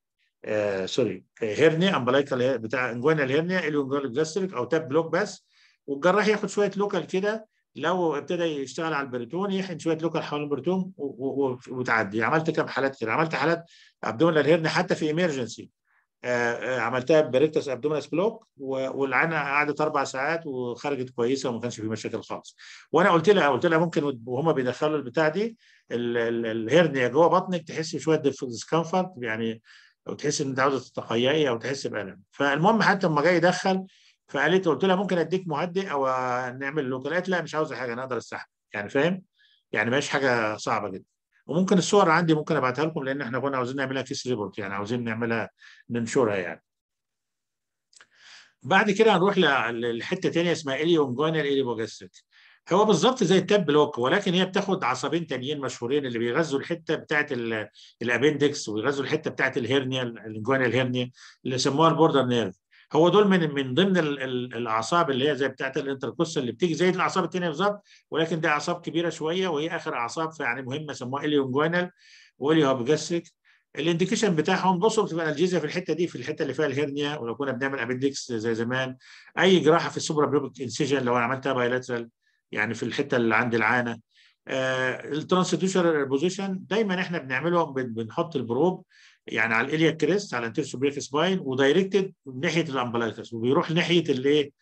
آه، سوري هيرنيا امبلايكال بتاع انجوينال الهيرنيا اليونجوينال جاستريك او تاب بلوك بس والجراح ياخد شويه لوكال كده لو ابتدى يشتغل على البريتون يحن شويه لوكال حوالين البريتون وتعدي عملت كم حالات كده عملت حالات ابدومينال هيرنيا حتى في ايمرجنسي آه، آه، عملتها بريكتس ابدومينس بلوك والعينه قعدت اربع ساعات وخرجت كويسه وما كانش في مشاكل خالص وانا قلت لها قلت لها ممكن وهم بيدخلوا البتاع دي الهيرنيا جوه بطنك تحس شويه ديسكمفورت يعني او تحس ان انت عاوزه تتقيئي او تحس بالم فالمهم حتى لما جاي يدخل فقالت قلت لها ممكن اديك مهدئ او نعمل لوكالات لا مش عاوزه حاجه انا اقدر استحمل يعني فاهم يعني مش حاجه صعبه جدا وممكن الصور عندي ممكن ابعتها لكم لان احنا كنا عاوزين نعملها كيس ريبورت يعني عاوزين نعملها ننشرها يعني بعد كده هنروح لحته ثانيه اسمها اليونجوينال جونر اليبوجاستريك هو بالظبط زي التاب بلوك ولكن هي بتاخد عصبين تانيين مشهورين اللي بيغذوا الحته بتاعت الابندكس ويغذوا الحته بتاعت الهرنيا الانجوانا الهرنيا اللي سموها البوردر نيرف هو دول من من ضمن الاعصاب اللي هي زي بتاعت الانتركوس اللي بتيجي زي الاعصاب الثانيه بالظبط ولكن دي اعصاب كبيره شويه وهي اخر اعصاب يعني مهمه سموها اليونجوانال جاستريك الانديكيشن بتاعهم بصوا بتبقى الجيزه في الحته دي في الحته اللي فيها الهرنيا ولو كنا بنعمل ابندكس زي زمان اي جراحه في السوبر بلوبك انسيجن لو انا عملتها بايلاترال يعني في الحته اللي عند العانه آه، الترانسديوسر بوزيشن دايما احنا بنعملهم بنحط البروب يعني على الاليا كريست على الانتير سوبريك سباين ودايركتد ناحيه الامبلايتس وبيروح ناحيه الايه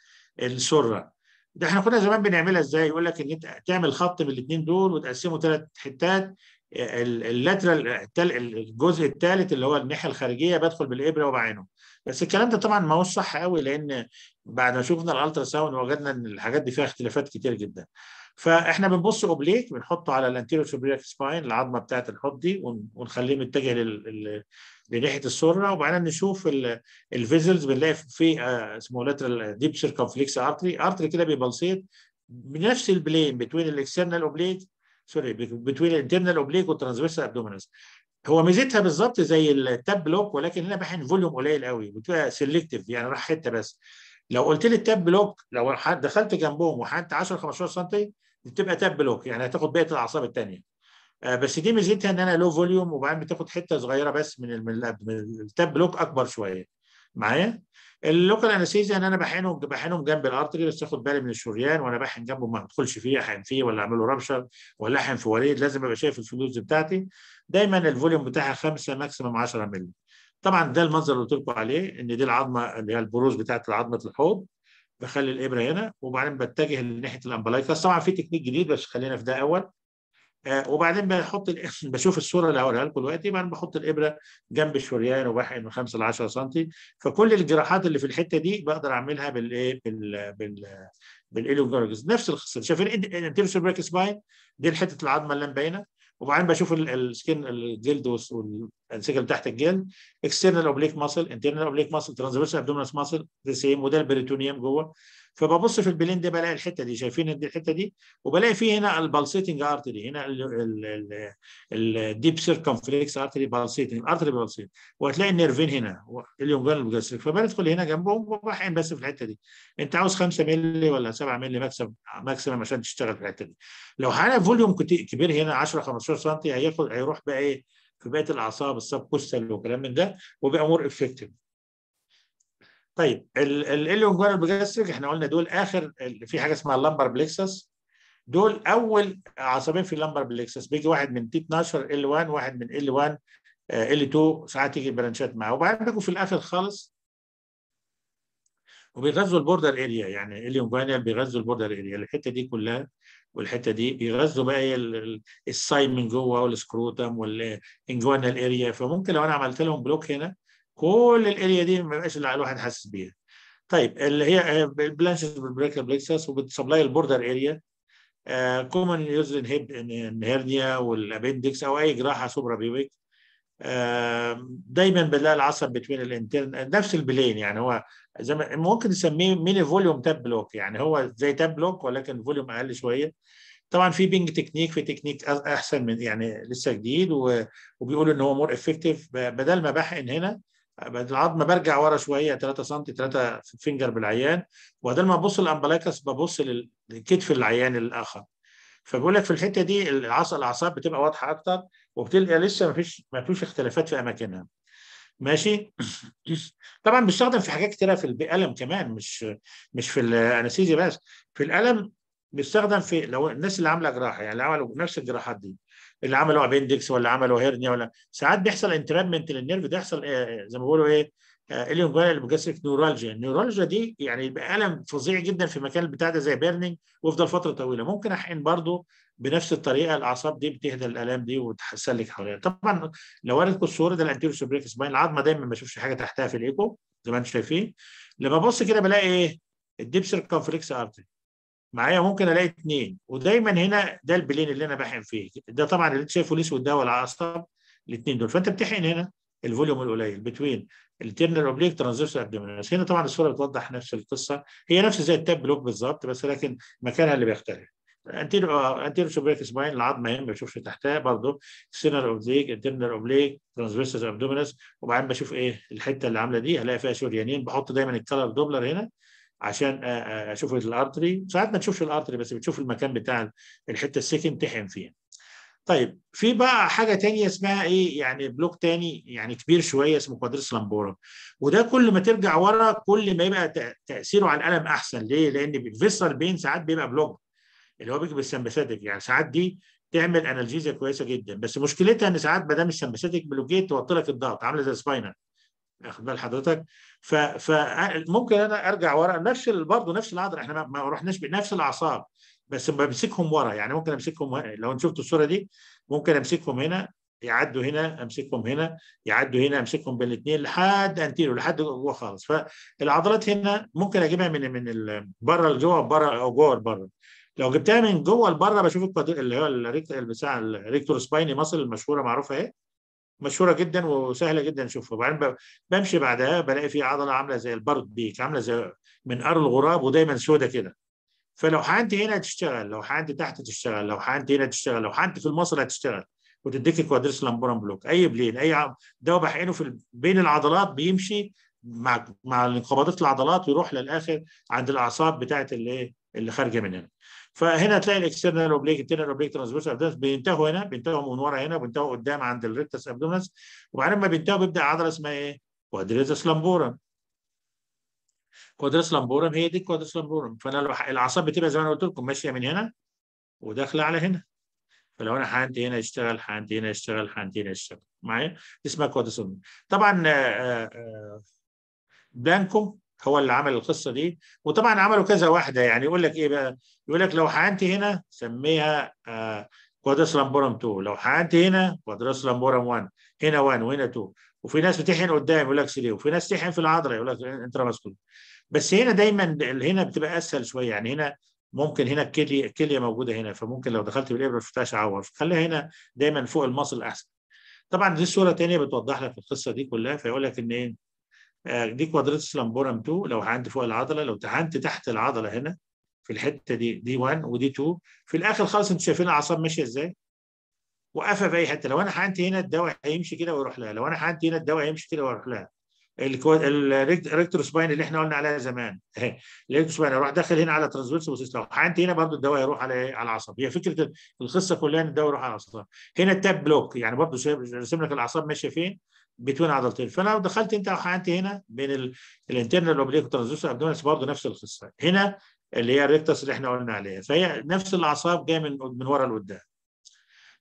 السره ده احنا كنا زمان بنعملها ازاي يقول لك ان انت تعمل خط من الاثنين دول وتقسمه ثلاث حتات اللاترال الجزء الثالث اللي هو الناحيه الخارجيه بدخل بالابره وبعينه بس الكلام ده طبعا ما هوش صح قوي لان بعد ما شفنا الالترا ساوند وجدنا ان الحاجات دي فيها اختلافات كتير جدا فاحنا بنبص اوبليك بنحطه على الانتيريور سوبريك سباين العظمه بتاعه الحوض دي ونخليه متجه لناحيه السره وبعدين نشوف الفيزلز بنلاقي في آه، اسمه لاترال ديب سيركمفليكس ارتري ارتري كده بيبلسيت بنفس البلين بتوين الاكسترنال اوبليك سوري بتوين الانترنال اوبليك والترانسفيرسال ابدومينس هو ميزتها بالظبط زي التاب بلوك ولكن هنا بحن فوليوم قليل قوي بتبقى سيلكتيف يعني راح حته بس لو قلت لي التاب بلوك لو دخلت جنبهم وحدت 10 15 سم بتبقى تاب بلوك يعني هتاخد بقيه الاعصاب الثانيه آه، بس دي ميزتها ان انا لو فوليوم وبعدين بتاخد حته صغيره بس من التاب بلوك اكبر شويه معايا اللوكال انستيزيا ان انا بحنهم بحنهم جنب الارتري بس اخد بالي من الشريان وانا بحن جنبه ما ادخلش فيه احن فيه ولا اعمله رابشر ربشر ولا احن في وريد لازم ابقى شايف الفلوز بتاعتي دايما الفوليوم بتاعها 5 ماكسيمم 10 مللي طبعا ده المنظر اللي قلت لكم عليه ان دي العظمه اللي هي البروز بتاعت عظمه الحوض بخلي الابره هنا وبعدين بتجه لناحيه الامبلايكس طبعا في تكنيك جديد بس خلينا في ده اول آه وبعدين بحط بشوف الصوره اللي هوريها لكم دلوقتي بعدين بحط الابره جنب الشريان وبحقن من 5 ل 10 سم فكل الجراحات اللي في الحته دي بقدر اعملها بالايه بال بال بالاليوجارجز نفس الخصله شايفين الانتيرسور بريك سباين دي حته العظمه اللي مبينه وبعدين بشوف السكين الجلد السكل تحت الجلد اكسترنال اوبليك ماسل انترنال اوبليك ماسل ترانزفيرس ابدومينال ماسل ذا سيم وده البريتونيوم جوه فببص في البلين ده بلاقي الحته دي شايفين دي الحته دي وبلاقي في هنا البلسيتنج ارتري هنا الديب سيركمفليكس ارتري بلسيتنج ارتري بالسيتنج وهتلاقي النيرفين هنا اليونجال جاستريك فبدخل هنا جنبهم وبحقن بس في الحته دي انت عاوز 5 مللي ولا 7 مللي مكسب ماكسيمم عشان تشتغل في الحته دي لو حاله فوليوم كبير هنا 10 15 سم هياخد هيروح بقى ايه في بقيه الاعصاب السب كوستال وكلام من ده وبيبقى مور افكتيف طيب الاليونجوال إيه بجاستريك احنا قلنا دول اخر في حاجه اسمها اللمبر بليكسس دول اول عصبين في اللمبر بليكسس بيجي واحد من تي 12 ال 1 واحد من ال 1 ال 2 ساعات تيجي برانشات معاه وبعدين بيجوا في الاخر خالص وبيغذوا البوردر اريا يعني اليونجوانيال بيغذوا البوردر اريا الحته دي كلها والحته دي بيغذوا بقى إيه السايد من جوه والسكروتم والانجوانا الاريا فممكن لو انا عملت لهم بلوك هنا كل الاريا دي ما بقاش الواحد حاسس بيها طيب اللي هي البلانشز بالبريكال بلكسس وبتسبلاي البوردر اريا كومن يوز الهيب هيرنيا والابندكس او اي جراحه سوبرا بيبك دايما بنلاقي العصب بتوين الانترن نفس البلين يعني هو زي ما ممكن نسميه ميني فوليوم تاب بلوك يعني هو زي تاب بلوك ولكن فوليوم اقل شويه طبعا في بينج تكنيك في تكنيك احسن من يعني لسه جديد وبيقولوا ان هو مور افكتيف بدل ما بحقن هنا العظمه برجع ورا شويه 3 سم 3 فينجر بالعيان وبدل ما ابص للامبلاكس ببص لكتف العيان الاخر فبيقول لك في الحته دي العصب الاعصاب بتبقى واضحه اكتر وبتلقى لسه ما فيش ما فيش اختلافات في اماكنها ماشي طبعا بيستخدم في حاجات كتيره في الالم كمان مش مش في الانستيزيا بس في الالم بيستخدم في لو الناس اللي عامله جراحه يعني اللي عملوا نفس الجراحات دي اللي عملوا ابندكس ولا عملوا هيرنيا ولا ساعات بيحصل انترابمنت للنيرف ده يحصل آه، آه، زي ما بيقولوا ايه آه، اليوم جويل بجسرة نورالجيا النورالجيا دي يعني يبقى الم فظيع جدا في مكان البتاع ده زي بيرنينج ويفضل فتره طويله ممكن احقن برضو بنفس الطريقه الاعصاب دي بتهدى الالام دي وتسلك حواليها طبعا لو وريتكم الصوره ده الانتيرو سوبريك سباين العظمه دايما ما بشوفش حاجه تحتها في الايكو زي ما انتم شايفين لما ابص كده بلاقي ايه الديب سيركمفلكس ارتري معايا ممكن الاقي اثنين ودايما هنا ده البلين اللي انا بحقن فيه ده طبعا اللي انت شايفه الاسود ده والعصب الاثنين دول فانت بتحقن هنا الفوليوم القليل بتوين الترنر اوبليك ترانزفيرسال ابدومينس هنا طبعا الصوره بتوضح نفس القصه هي نفس زي التاب بلوك بالظبط بس لكن مكانها اللي بيختلف انتيرو انتيرو سوبريك سباين العظم هنا ما بشوفش تحتها برضه سينر اوبليك انترنال اوبليك ترانسفيرسال ابدومينس وبعدين بشوف ايه الحته اللي عامله دي هلاقي فيها شريانين بحط دايما الكلر دوبلر هنا عشان آه، آه، اشوف الارتري ساعات ما تشوفش الارتري بس بتشوف المكان بتاع الحته السكن تحم فيها طيب في بقى حاجه تانية اسمها ايه يعني بلوك تاني يعني كبير شويه اسمه كوادرس لامبورا وده كل ما ترجع ورا كل ما يبقى تاثيره على الالم احسن ليه؟ لان الفيسر بين ساعات بيبقى بلوك اللي هو بيجي بالسمباثيتك يعني ساعات دي تعمل انالجيزيا كويسه جدا بس مشكلتها ان ساعات ما دام السمباثيتك بلوكيت توطي لك الضغط عامله زي سباينر واخد بال حضرتك فممكن انا ارجع ورا نفس برضه نفس العضله احنا ما رحناش بنفس الاعصاب بس بمسكهم ورا يعني ممكن امسكهم لو شفتوا الصوره دي ممكن امسكهم هنا يعدوا هنا امسكهم هنا يعدوا هنا امسكهم بين الاثنين لحد انتيرو لحد جوه خالص فالعضلات هنا ممكن اجيبها من من بره لجوه بره او جوه لبره لو جبتها من جوه لبره بشوف اللي هو بتاع الريكتور سبايني مصل المشهوره معروفه اهي مشهوره جدا وسهله جدا نشوفها وبعدين بمشي بعدها بلاقي في عضله عامله زي البرد بيك عامله زي من ار الغراب ودايما سودة كده فلو حانت هنا هتشتغل لو حانت تحت تشتغل لو حانت هنا تشتغل لو حانت في المصل هتشتغل وتديك كوادرس لامبوران بلوك اي بلين اي دواء بحقنه في بين العضلات بيمشي مع مع انقباضات العضلات ويروح للاخر عند الاعصاب بتاعت اللي إيه، اللي خارجه من هنا فهنا تلاقي الاكسترنال اوبليك انترنال اوبليك ترانسفيرس ابدومنس بينتهوا هنا بينتهوا من ورا هنا بينتهوا قدام عند الريتس ابدومنس وبعدين ما بينتهوا بيبدا عضله اسمها ايه؟ كوادريتس لامبورا كوادرس لامبورم هي دي الكوادرس لامبورم فانا الاعصاب بتبقى زي ما انا قلت لكم ماشيه من هنا وداخله على هنا فلو انا حقنتي هنا يشتغل حقنتي هنا يشتغل حقنتي هنا يشتغل معايا دي اسمها كوادرس لامبورم طبعا آه، آه، بلانكو هو اللي عمل القصه دي وطبعا عملوا كذا واحده يعني يقول لك ايه بقى يقول لك لو حقنتي هنا سميها آه، كوادرس لامبورم 2 لو حقنتي هنا كوادرس لامبورم 1 هنا 1 وهنا 2 وفي ناس بتحن قدام يقول لك ليه وفي ناس تحن في العضله يقول لك انتراماسكول بس هنا دايما هنا بتبقى اسهل شويه يعني هنا ممكن هنا الكليه الكليه موجوده هنا فممكن لو دخلت بالابره ما شفتهاش عور فخليها هنا دايما فوق المصل احسن طبعا دي صوره ثانيه بتوضح لك القصه دي كلها فيقول لك ان ايه آه، دي كوادرتس لامبورام 2 لو حقنت فوق العضله لو تحنت تحت العضله هنا في الحته دي دي 1 ودي 2 في الاخر خالص انتوا شايفين الاعصاب ماشيه ازاي وقفه اي حته لو انا حقنت هنا الدواء هيمشي كده ويروح لها لو انا حقنت هنا الدواء هيمشي كده ويروح لها الريكتور سباين اللي احنا قلنا عليها زمان الريكتور سباين اروح داخل هنا على ترانسفيرس لو حقنت هنا برضه الدواء يروح على إيه؟ على العصب هي فكره القصه كلها ان الدواء يروح على العصب هنا التاب بلوك يعني برضه رسم لك الاعصاب ماشيه فين بتوين عضلتين فلو دخلت انت او حقنت هنا بين الانترنال اوبليك ترانسفيرس ابدونس برضه نفس القصه هنا اللي هي الريكتس اللي احنا قلنا عليها فهي نفس الاعصاب جايه من من ورا لقدام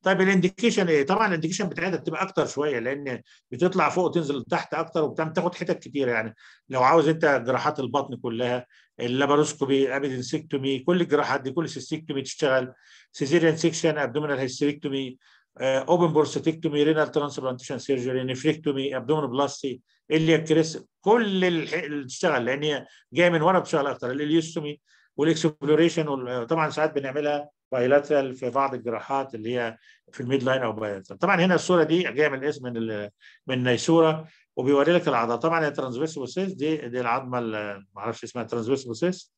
طيب الانديكيشن ايه؟ طبعا الانديكيشن بتاعتها بتبقى اكتر شويه لان بتطلع فوق وتنزل تحت اكتر وبتاخد حتت كتيره يعني لو عاوز انت جراحات البطن كلها اللابروسكوبي ابيدنسكتومي كل الجراحات دي كل سيستكتومي تشتغل سيزيريان سيكشن ابدومينال هيستريكتومي اوبن بورستكتومي رينال ترانسبلانتيشن سيرجري نفريكتومي ابدومينال بلاستي اليا كريس كل اللي تشتغل لان هي جايه من ورا بتشتغل اكتر اليوستومي والاكسبلوريشن طبعا ساعات بنعملها بايلاترال في بعض الجراحات اللي هي في الميد لاين او بايلاترال طبعا هنا الصوره دي جايه من الاسم من من نيسوره وبيوري لك العضله طبعا الترانسفيرسبل سيس دي دي العظمه ما اعرفش اسمها ترانسفيرسبل سيس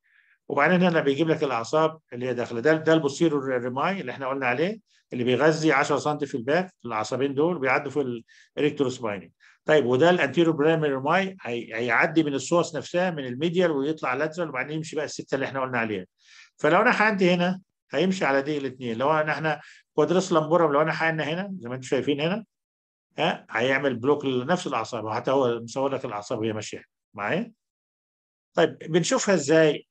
وبعدين هنا بيجيب لك الاعصاب اللي هي داخله ده ده البوستيرور ريماي اللي احنا قلنا عليه اللي بيغذي 10 سم في الباك العصبين دول بيعدوا في الريكتور سبايني طيب وده الانتيرو برايمري ماي هيعدي من الصوص نفسها من الميديال ويطلع لاترال وبعدين يمشي بقى السته اللي احنا قلنا عليها فلو انا حقنت هنا هيمشي على دي الاثنين لو انا احنا كوادريس لامبورم لو انا حقنا هنا زي ما انتم شايفين هنا ها هيعمل بلوك لنفس الاعصاب وحتى هو مصور لك الاعصاب وهي ماشيه معايا طيب بنشوفها ازاي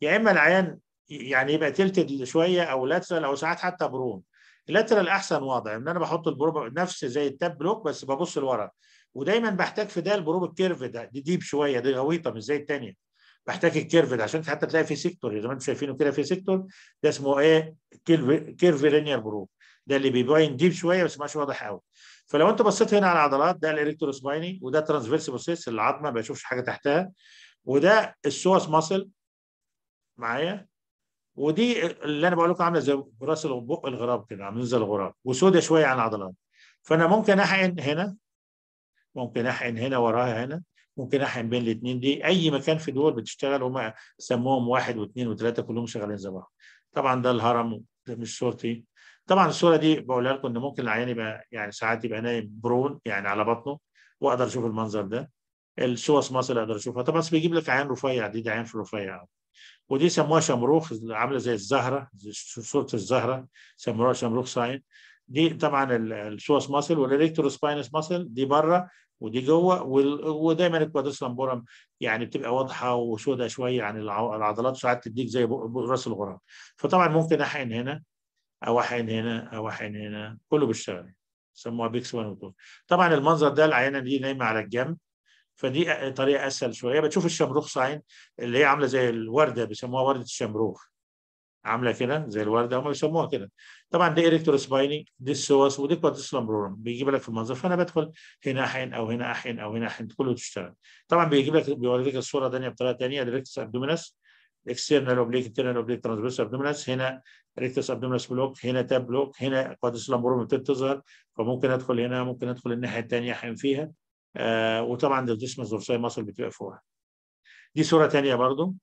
يا اما العيان يعني يبقى تلتد شويه او لاترال او ساعات حتى برون اللاترال احسن وضع ان انا بحط البروب نفس زي التاب بلوك بس ببص لورا ودايما بحتاج في ده البروب الكيرف ده دي ديب شويه دي غويطه مش زي الثانيه بحتاج الكيرف ده عشان حتى تلاقي في سيكتور زي ما انتم شايفينه كده في سيكتور ده اسمه ايه كيرف كيرف لينير بروب ده اللي بيبين ديب شويه بس مش واضح قوي فلو انت بصيت هنا على العضلات ده الاريكتور سبايني وده ترانسفيرس بوسيس العظمه ما بشوفش حاجه تحتها وده السوس ماسل معايا ودي اللي انا بقول لكم عامله زي راس البق الغراب كده عاملين زي الغراب وسودة شويه عن العضلات فانا ممكن احقن هنا ممكن احقن هنا وراها هنا ممكن احقن بين الاثنين دي اي مكان في دول بتشتغل هم سموهم واحد واثنين وثلاثه كلهم شغالين زي بعض طبعا ده الهرم ده مش صورتي طبعا الصوره دي بقولها لكم ان ممكن العيان يبقى يعني ساعات يبقى نايم برون يعني على بطنه واقدر اشوف المنظر ده السوس مصر اقدر اشوفها طبعا بيجيب لك عيان رفيع دي ده عيان في رفيع ودي سموها شمروخ عامله زي الزهره صوره الزهره سموها شمروخ ساين دي طبعا السوس ماسل سباينس ماسل دي بره ودي جوه ودايما الكوادرس لامبورم يعني بتبقى واضحه وسودة شويه عن العضلات وساعات تديك زي راس الغراب فطبعا ممكن احقن هنا او احقن هنا او احقن هنا كله بيشتغل سموها بيكس 1 و2 طبعا المنظر ده العينه دي نايمه على الجنب فدي طريقه اسهل شويه بتشوف الشمروخ صاين اللي هي عامله زي الورده بيسموها ورده الشمروخ عامله كده زي الورده هم بيسموها كده طبعا ده إريكتور سبايني دي السوس ودي كوادسلام برورم بيجيب لك في المنظر فانا بدخل هنا احين او هنا احين او هنا احين كله تشتغل طبعا بيجيب لك بيوريك الصوره ثانيه بطريقه ثانيه ريكتس ابدومينس اكسترنال اوبليك انترنال اوبليك ترانسفيرس ابدومينس هنا ريكتس ابدومينس بلوك هنا تاب بلوك هنا كوادسلام برورم بتظهر فممكن ادخل هنا ممكن ادخل الناحيه الثانيه احين فيها آه وطبعا الديسمس دورساي ماسل بتبقى فوقها دي صوره ثانيه برضو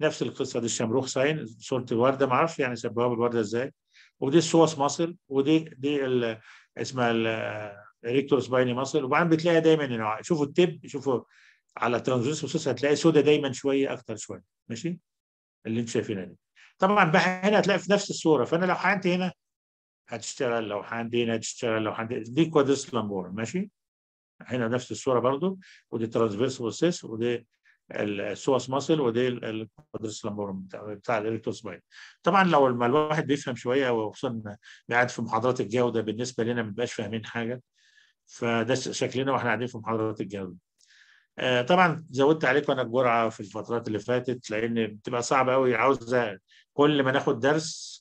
نفس القصه دي الشمروخ ساين صوره الورده ما اعرفش يعني سبوها بالورده ازاي ودي السوس ماسل ودي دي اسمها الريكتور سبايني ماسل وبعدين بتلاقي دايما شوفوا التب شوفوا على ترانزيس وسوس هتلاقي سودا دايما شويه اكتر شويه ماشي اللي انتم شايفينها دي طبعا بقى هنا هتلاقي في نفس الصوره فانا لو حانت هنا هتشتغل لو حانت هنا هتشتغل لو حانت دي كوادرس لامبور ماشي هنا نفس الصوره برضو ودي ترانزفيرس وسيس ودي السوس ماسل ودي الكوادرس لامبورم بتاع باين طبعا لو الواحد بيفهم شويه وخصوصا قاعد في محاضرات الجوده بالنسبه لنا ما بنبقاش فاهمين حاجه فده شكلنا واحنا قاعدين في محاضرات الجوده آه، طبعا زودت عليكم انا الجرعه في الفترات اللي فاتت لان بتبقى صعبه قوي عاوزه كل ما ناخد درس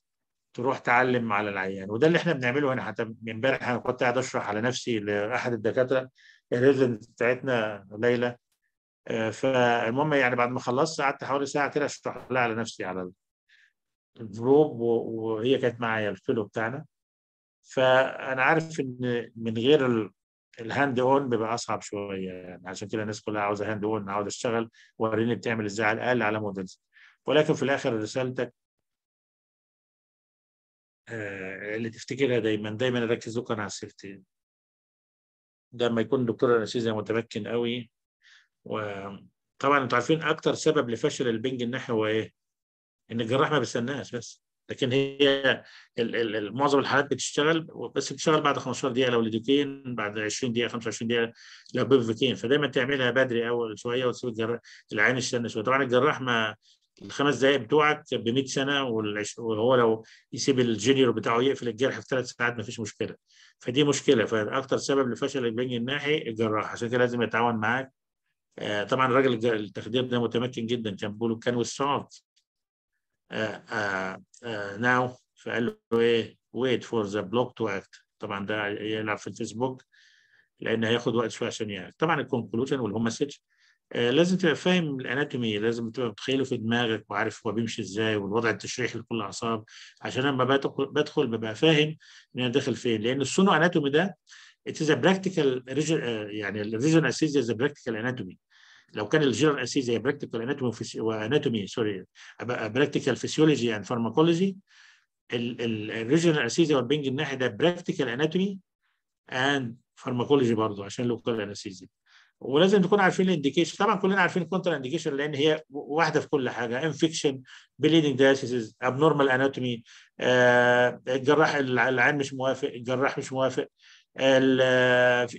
تروح تعلم على العيان وده اللي احنا بنعمله هنا حتى امبارح انا كنت قاعد اشرح على نفسي لاحد الدكاتره الريزنت بتاعتنا ليلى آه، فالمهم يعني بعد ما خلصت قعدت حوالي ساعه كده اشرح لها على نفسي على الجروب وهي كانت معايا الفيلو بتاعنا فانا عارف ان من غير الهاند اون بيبقى اصعب شويه يعني عشان كده الناس كلها عاوزه هاند اون عاوزه اشتغل وريني بتعمل ازاي على الاقل على مودلز ولكن في الاخر رسالتك آه، اللي تفتكرها دايما دايما ركزوا كان على السيفتي لما يكون دكتور الانستيزيا متمكن قوي وطبعا انتوا عارفين اكتر سبب لفشل البنج الناحي هو ايه؟ ان الجراح ما بيستناش بس لكن هي معظم الحالات بتشتغل بس بتشتغل بعد 15 دقيقه لو لدوكين بعد 20 دقيقه 25 دقيقه لو بيفكين فدايما تعملها بدري اول شويه وتسيب الجراح العين تستنى شويه طبعا الجراح ما الخمس دقائق بتوعك ب 100 سنه وهو لو يسيب الجونيور بتاعه يقفل الجرح في ثلاث ساعات ما فيش مشكله فدي مشكله فاكثر سبب لفشل البنج الناحي الجراح عشان كده لازم يتعاون معاك آه، طبعا الراجل التخدير ده متمكن جدا كان بيقولوا كان ستارت ناو فقال له ايه ويت فور ذا بلوك تو اكت طبعا ده يلعب في الفيسبوك لان هياخد وقت شويه عشان يعني طبعا الكونكلوجن والهوم مسج لازم تبقى فاهم الاناتومي لازم تبقى متخيله في دماغك وعارف هو بيمشي ازاي والوضع التشريحي لكل الاعصاب عشان لما بدخل ببقى فاهم ان انا داخل فين لان السونو اناتومي ده It is a practical uh, يعني الريجن anesthesia is a practical anatomy. لو كان الجيرال هي براكتيكال اناتومي واناتومي سوري براكتيكال فيسيولوجي اند فارماكولوجي الريجنال انستيزيا والبنج الناحيه ده براكتيكال اناتومي اند فارماكولوجي برضه عشان local anesthesia ولازم تكون عارفين الانديكيشن طبعا كلنا عارفين الكونتر انديكيشن لان هي واحده في كل حاجه انفكشن بليدنج دايسيسز ابنورمال اناتومي الجراح العين مش موافق الجراح مش موافق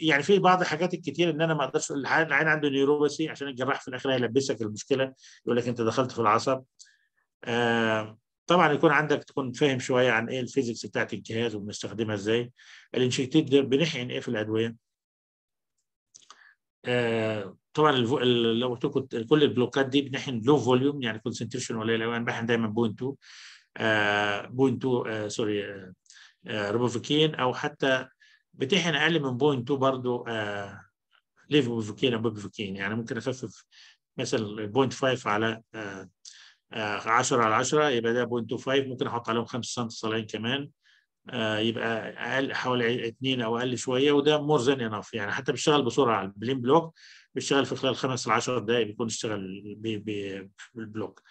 يعني في بعض الحاجات الكتير ان انا ما اقدرش العين عنده نيوروباثي عشان الجراح في الاخر هيلبسك المشكله يقول لك انت دخلت في العصب آه، طبعا يكون عندك تكون فاهم شويه عن ايه الفيزيكس بتاعت الجهاز وبنستخدمها ازاي الانشكتيت ده بنحقن ايه في الادويه آه، طبعا لو قلت لكم كل البلوكات دي بنحقن لو فوليوم يعني كونسنتريشن قليل قوي انا بحقن دايما بوينت 2 بوينت 2 سوري روبوفيكين او حتى بتحن اقل من بوينت 2 برضه آه ليف او ابو فوكين يعني ممكن اخفف مثلا بوينت 5 على 10 آه، آه، على 10 يبقى ده بوينت 25 ممكن احط عليهم 5 سم صلاين كمان آه، يبقى اقل حوالي 2 او اقل شويه وده مور ذان انف يعني حتى بيشتغل بسرعه على البلين بلوك بيشتغل في خلال 5 ل 10 دقائق بيكون اشتغل بالبلوك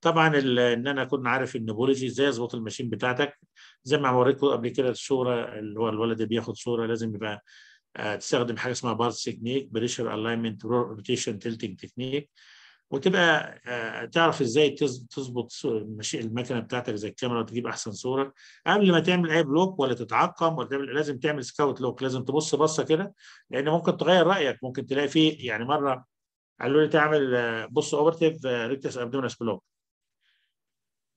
طبعا ان انا اكون عارف النوبولوجي ازاي اظبط الماشين بتاعتك زي ما وريتكم قبل كده الصوره اللي هو الولد بياخد صوره لازم يبقى آه، تستخدم حاجه اسمها بارت تكنيك بريشر الاينمنت روتيشن تلتنج تكنيك وتبقى آه، تعرف ازاي تظبط المكنه بتاعتك زي الكاميرا وتجيب احسن صوره قبل ما تعمل اي بلوك ولا تتعقم ولا تعمل لازم تعمل سكاوت لوك لازم تبص بصه كده لان ممكن تغير رايك ممكن تلاقي فيه يعني مره قالوا لي تعمل آه، بص اوبرتيف ريكتس ابدومينس بلوك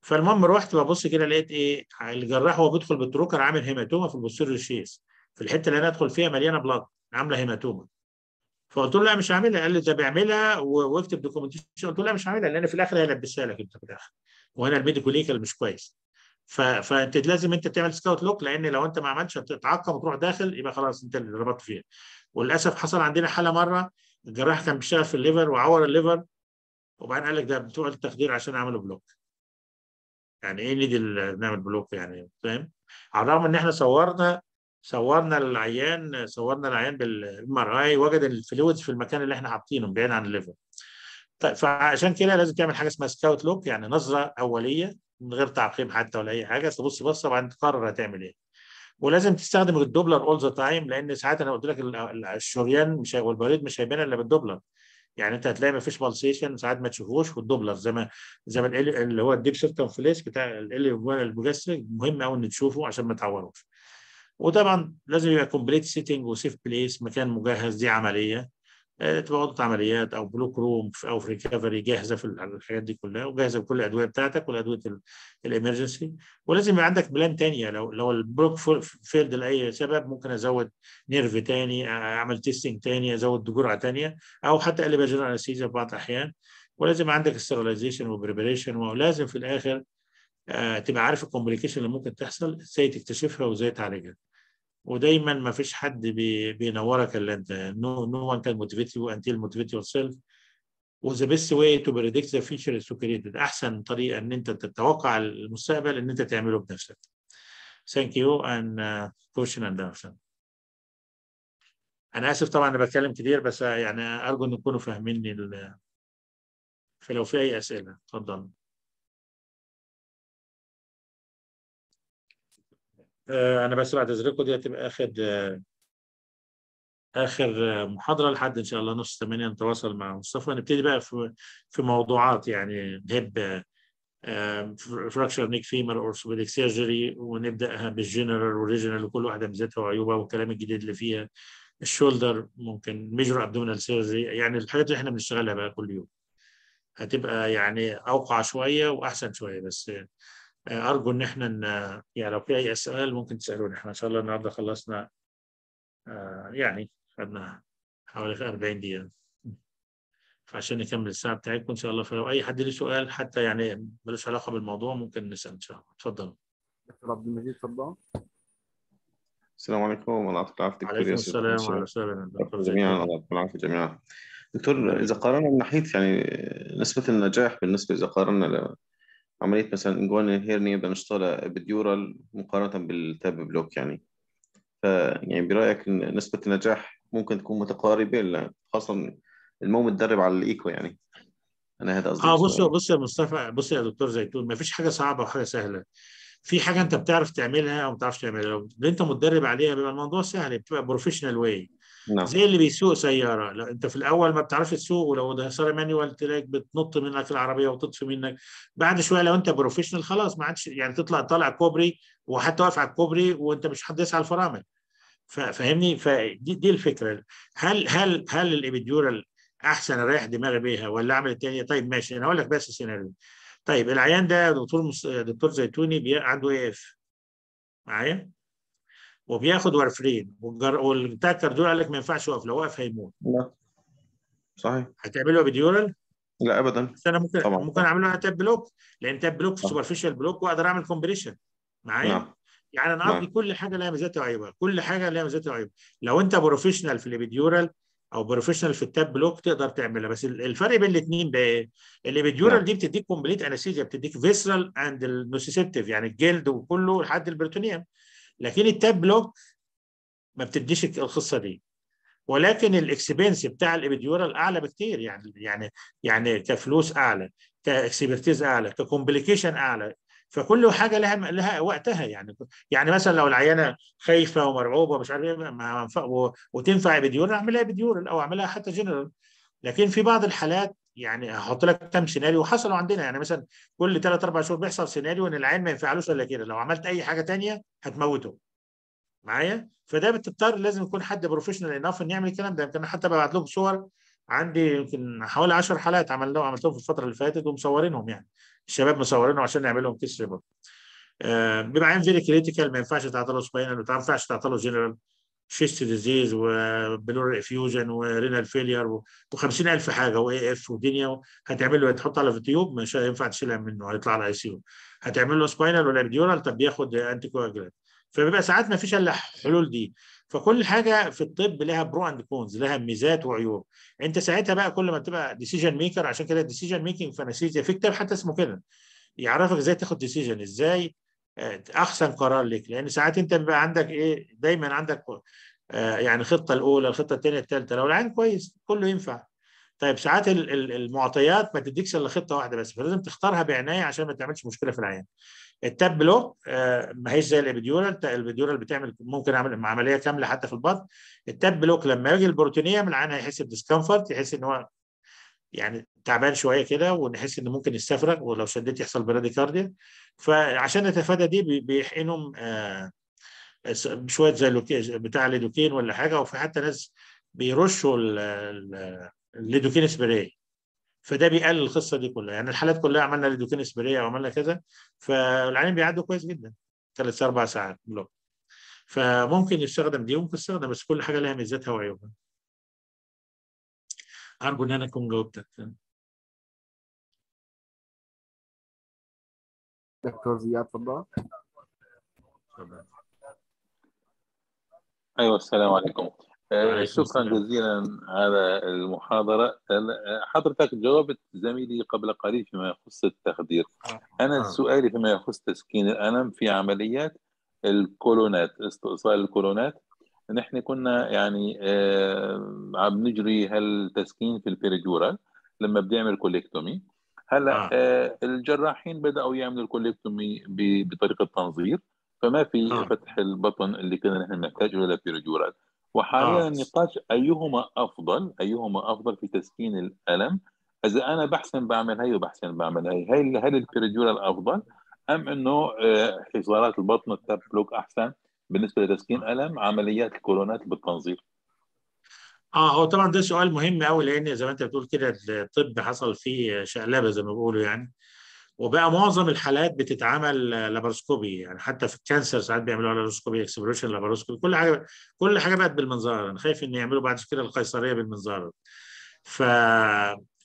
فالمهم رحت ببص كده لقيت ايه الجراح وهو بيدخل بالتروكر عامل هيماتوما في البوستيريور شيس في الحته اللي انا ادخل فيها مليانه بلاد عامله هيماتوما فقلت له لا مش هعملها قال لي ده بيعملها واكتب دوكيومنتيشن قلت له لا مش هعملها لان في الاخر هيلبسها لك انت في الاخر وهنا الميديكوليكال مش كويس ف... فانت لازم انت تعمل سكاوت لوك لان لو انت ما عملتش هتتعقم وتروح داخل يبقى خلاص انت اللي ربطت فيها وللاسف حصل عندنا حاله مره الجراح كان بيشتغل في الليفر وعور الليفر وبعدين قال لك ده بتوع التخدير عشان عملوا بلوك يعني ايه نيجي نعمل بلوك يعني فاهم على الرغم ان احنا صورنا صورنا العيان صورنا العيان بالام ار اي وجد الفلويدز في المكان اللي احنا حاطينه بعيد عن الليفر طيب فعشان كده لازم تعمل حاجه اسمها سكاوت لوك يعني نظره اوليه من غير تعقيم حتى ولا اي حاجه تبص بصه وبعدين تقرر هتعمل ايه ولازم تستخدم الدوبلر اول ذا تايم لان ساعات انا قلت لك الشريان مش والبريد مش هيبان الا بالدوبلر يعني انت هتلاقي ما فيش بالسيشن ساعات ما تشوفوش والدوبلر زي ما زي ما اللي هو الديب شيفت فليس بتاع المجسر مهم قوي ان تشوفه عشان ما تعوروش وطبعا لازم يبقى كومبليت سيتنج وسيف بليس مكان مجهز دي عمليه آه، تبقى عمليات او بلوك روم او في ريكفري جاهزه في الحاجات دي كلها وجاهزه بكل الادويه بتاعتك والادويه الامرجنسي ولازم يبقى عندك بلان ثانيه يعني لو لو البلوك فيلد لاي سبب ممكن ازود نيرف ثاني اعمل تيستنج ثاني ازود جرعه ثانيه او حتى اقلب جنرال في بعض الاحيان ولازم عندك استراليزيشن وبريبريشن ولازم في الاخر آه، تبقى عارف الكومبليكيشن اللي ممكن تحصل ازاي تكتشفها وازاي تعالجها ودايما ما فيش حد بي بينورك الا انت نو نو وان كان موتيفيت يو انت موتيفيت يور سيلف وذا بيست واي تو بريدكت ذا فيوتشر از تو احسن طريقه ان انت تتوقع المستقبل ان انت تعمله بنفسك ثانك يو اند كوشن اند انا اسف طبعا انا بتكلم كتير بس يعني ارجو ان تكونوا فاهميني فلو في اي اسئله اتفضل آه، انا بس بعد اذنكم دي هتبقى آه، اخر اخر آه، محاضره لحد ان شاء الله نص 8 نتواصل مع مصطفى نبتدي بقى في في موضوعات يعني نهب فراكشر نيك فيمر اورثوبيديك سيرجري ونبداها بالجنرال والريجنال وكل واحده ميزاتها وعيوبها والكلام الجديد اللي فيها الشولدر ممكن ميجر ابدومينال سيرجري يعني الحاجات اللي احنا بنشتغلها بقى كل يوم هتبقى يعني اوقع شويه واحسن شويه بس آه، ارجو ان احنا إن يعني لو في اي اسئله ممكن تسالوني احنا ان شاء الله النهارده خلصنا آه، يعني خدنا حوالي 40 دقيقه فعشان نكمل الساعه بتاعتكم ان شاء الله فلو اي حد له سؤال حتى يعني ملوش علاقه بالموضوع ممكن نسال ان شاء الله اتفضلوا دكتور عبد المجيد اتفضل السلام عليكم الله يعطيك العافيه دكتور عليكم السلام ورحمه الله جميعا الله يعطيك العافيه جميعا دكتور اذا قارنا من ناحيه يعني نسبه النجاح بالنسبه اذا قارنا عمليه مثلا انجوان الهيرنيا بنشتغلها بالديورال مقارنه بالتاب بلوك يعني ف يعني برايك نسبه النجاح ممكن تكون متقاربه خاصه المو متدرب على الايكو يعني انا هذا قصدي اه بص بص يا مصطفى بص يا دكتور زيتون ما فيش حاجه صعبه وحاجه سهله في حاجه انت بتعرف تعملها او ما بتعرفش تعملها لو اللي انت متدرب عليها بيبقى الموضوع سهل بتبقى بروفيشنال واي نعم. زي اللي بيسوق سياره لا انت في الاول ما بتعرفش تسوق ولو ده صار مانيوال تراك بتنط منك العربيه وتطفي منك بعد شويه لو انت بروفيشنال خلاص ما عادش يعني تطلع طالع كوبري وحتى واقف على الكوبري وانت مش هتدوس على الفرامل فاهمني فدي دي الفكره هل هل هل الابيديورال احسن اريح دماغي بيها ولا اعمل الثانيه طيب ماشي انا هقول لك بس السيناريو طيب العيان ده دكتور دكتور زيتوني عنده اي اف معايا وبياخد وارفرين والجر... والبتاع الكاردول قال لك ما ينفعش يقف لو وقف هيموت لا صحيح هتعمله ابيديورال؟ لا ابدا بس انا ممكن طبعا. ممكن اعمله على تاب بلوك لان تاب بلوك سوبرفيشال بلوك واقدر اعمل كومبريشن معايا نعم. يعني انا قصدي نعم. كل حاجه لها ميزات وعيوبها كل حاجه لها ميزات وعيوبها لو انت بروفيشنال في الابيديورال او بروفيشنال في التاب بلوك تقدر تعملها بس الفرق بين الاثنين بايه؟ الابيديورال نعم. دي بتديك كومبليت انستيزيا بتديك فيسرال اند نوسيسبتيف يعني الجلد وكله لحد البريتونيوم لكن التابلو ما بتديش القصه دي ولكن الاكسبنس بتاع الابيديورال اعلى بكتير يعني يعني يعني كفلوس اعلى كاكسبرتيز اعلى ككومبليكيشن اعلى فكل حاجه لها لها وقتها يعني يعني مثلا لو العيانه خايفه ومرعوبه مش عارف ايه وتنفع ابيديورال اعملها ابيديورال او اعملها حتى جنرال لكن في بعض الحالات يعني هحط لك كام سيناريو وحصلوا عندنا يعني مثلا كل ثلاث اربع شهور بيحصل سيناريو ان العين ما ينفعلوش الا كده لو عملت اي حاجه ثانيه هتموته معايا فده بتضطر لازم يكون حد بروفيشنال انف ان يعمل الكلام ده يمكن حتى ببعت لكم صور عندي يمكن حوالي 10 حلقات عملناهم عملتهم في الفتره اللي فاتت ومصورينهم يعني الشباب مصورينهم عشان نعمل لهم كيس ريبورت آه بيبقى عين فيري كريتيكال ما ينفعش تعطله سباينال ما ينفعش تعطله جنرال شيست ديزيز وبلور افيوجن ورينال فيلير و50000 حاجه واي اف ودنيا هتعمل له هتحطها على في التيوب مش هينفع تشيلها منه هيطلع على اي سي هتعمل له سباينال ولا ابديورال طب بياخد انتي كواجلانت فبيبقى ساعات ما فيش الا حلول دي فكل حاجه في الطب لها برو اند كونز لها ميزات وعيوب انت ساعتها بقى كل ما تبقى ديسيجن ميكر عشان كده ديسيجن ميكنج فانسيزيا في كتاب حتى اسمه كده يعرفك ازاي تاخد ديسيجن ازاي احسن قرار لك لان ساعات انت بيبقى عندك ايه دايما عندك آه، يعني الخطه الاولى الخطه الثانيه الثالثه لو العين كويس كله ينفع طيب ساعات المعطيات ما تديكش الا خطه واحده بس فلازم تختارها بعنايه عشان ما تعملش مشكله في العين التاب بلوك آه، ما هيش زي الابيديورال الابيديورال بتعمل ممكن اعمل عمليه كامله حتى في البطن التاب بلوك لما يجي البروتينيه من العين هيحس بديسكمفورت يحس ان هو يعني تعبان شويه كده ونحس ان ممكن يستفرغ ولو شديت يحصل براديكارديا فعشان نتفادى دي بيحقنهم آه، شويه زي بتاع الليدوكين ولا حاجه وفي حتى ناس بيرشوا الليدوكين سبراي فده بيقلل القصه دي كلها يعني الحالات كلها عملنا ليدوكين سبراي او عملنا كذا فالعيانين بيعدوا كويس جدا ثلاث اربع ساعات بلوك فممكن يستخدم دي وممكن يستخدم بس كل حاجه لها ميزاتها وعيوبها ارجو ان انا اكون جاوبتك دكتور زياد تفضل ايوه السلام عليكم آه، شكرا جزيلا على المحاضرة حضرتك جاوبت زميلي قبل قليل فيما يخص التخدير آه. أنا آه. سؤالي فيما يخص تسكين الألم في عمليات الكولونات استئصال الكولونات نحن كنا يعني عم نجري هالتسكين في البيريدورال لما بنعمل كوليكتومي هلا آه. آه. الجراحين بداوا يعملوا الكوليكتومي بطريقه تنظير فما في آه. فتح البطن اللي كنا نحن نحتاجه رجولات وحاليا آه. النقاش ايهما افضل ايهما افضل في تسكين الالم اذا انا بحسن بعمل هي وبحسن بعمل هي هل هل البيرجورال افضل ام انه آه، حصارات البطن التاب بلوك احسن بالنسبه لتسكين الم عمليات الكورونات بالتنظير اه هو طبعا ده سؤال مهم قوي لان زي ما انت بتقول كده الطب حصل فيه شقلبه زي ما بيقولوا يعني وبقى معظم الحالات بتتعمل لاباروسكوبي يعني حتى في الكانسر ساعات بيعملوا لاباروسكوبي اكسبريشن لاباروسكوبي كل حاجه كل حاجه بقت بالمنظار انا خايف ان يعملوا بعد كده القيصريه بالمنظار ف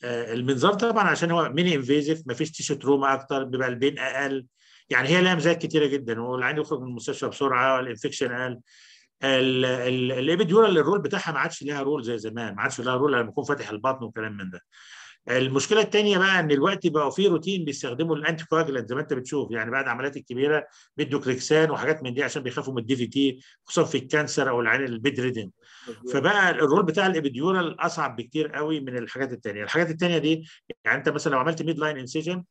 آه، المنظار طبعا عشان هو ميني انفيزيف مفيش تيشو تروما اكتر بيبقى البين اقل يعني هي لها مزايا كتيره جدا والعين يخرج من المستشفى بسرعه والانفكشن اقل الابيديورال الرول بتاعها ما عادش ليها رول زي زمان ما عادش ليها رول لما يكون فاتح البطن وكلام من ده المشكله الثانيه بقى ان الوقت بقى في روتين بيستخدموا الانتي كواجلانت زي ما انت بتشوف يعني بعد العمليات الكبيره بيدوا كريكسان وحاجات من دي عشان بيخافوا من الدي في تي خصوصا في الكانسر او العين البيدريدن فبقى الرول بتاع الابيديورال اصعب بكتير قوي من الحاجات الثانيه الحاجات الثانيه دي يعني انت مثلا لو عملت ميد لاين انسيجن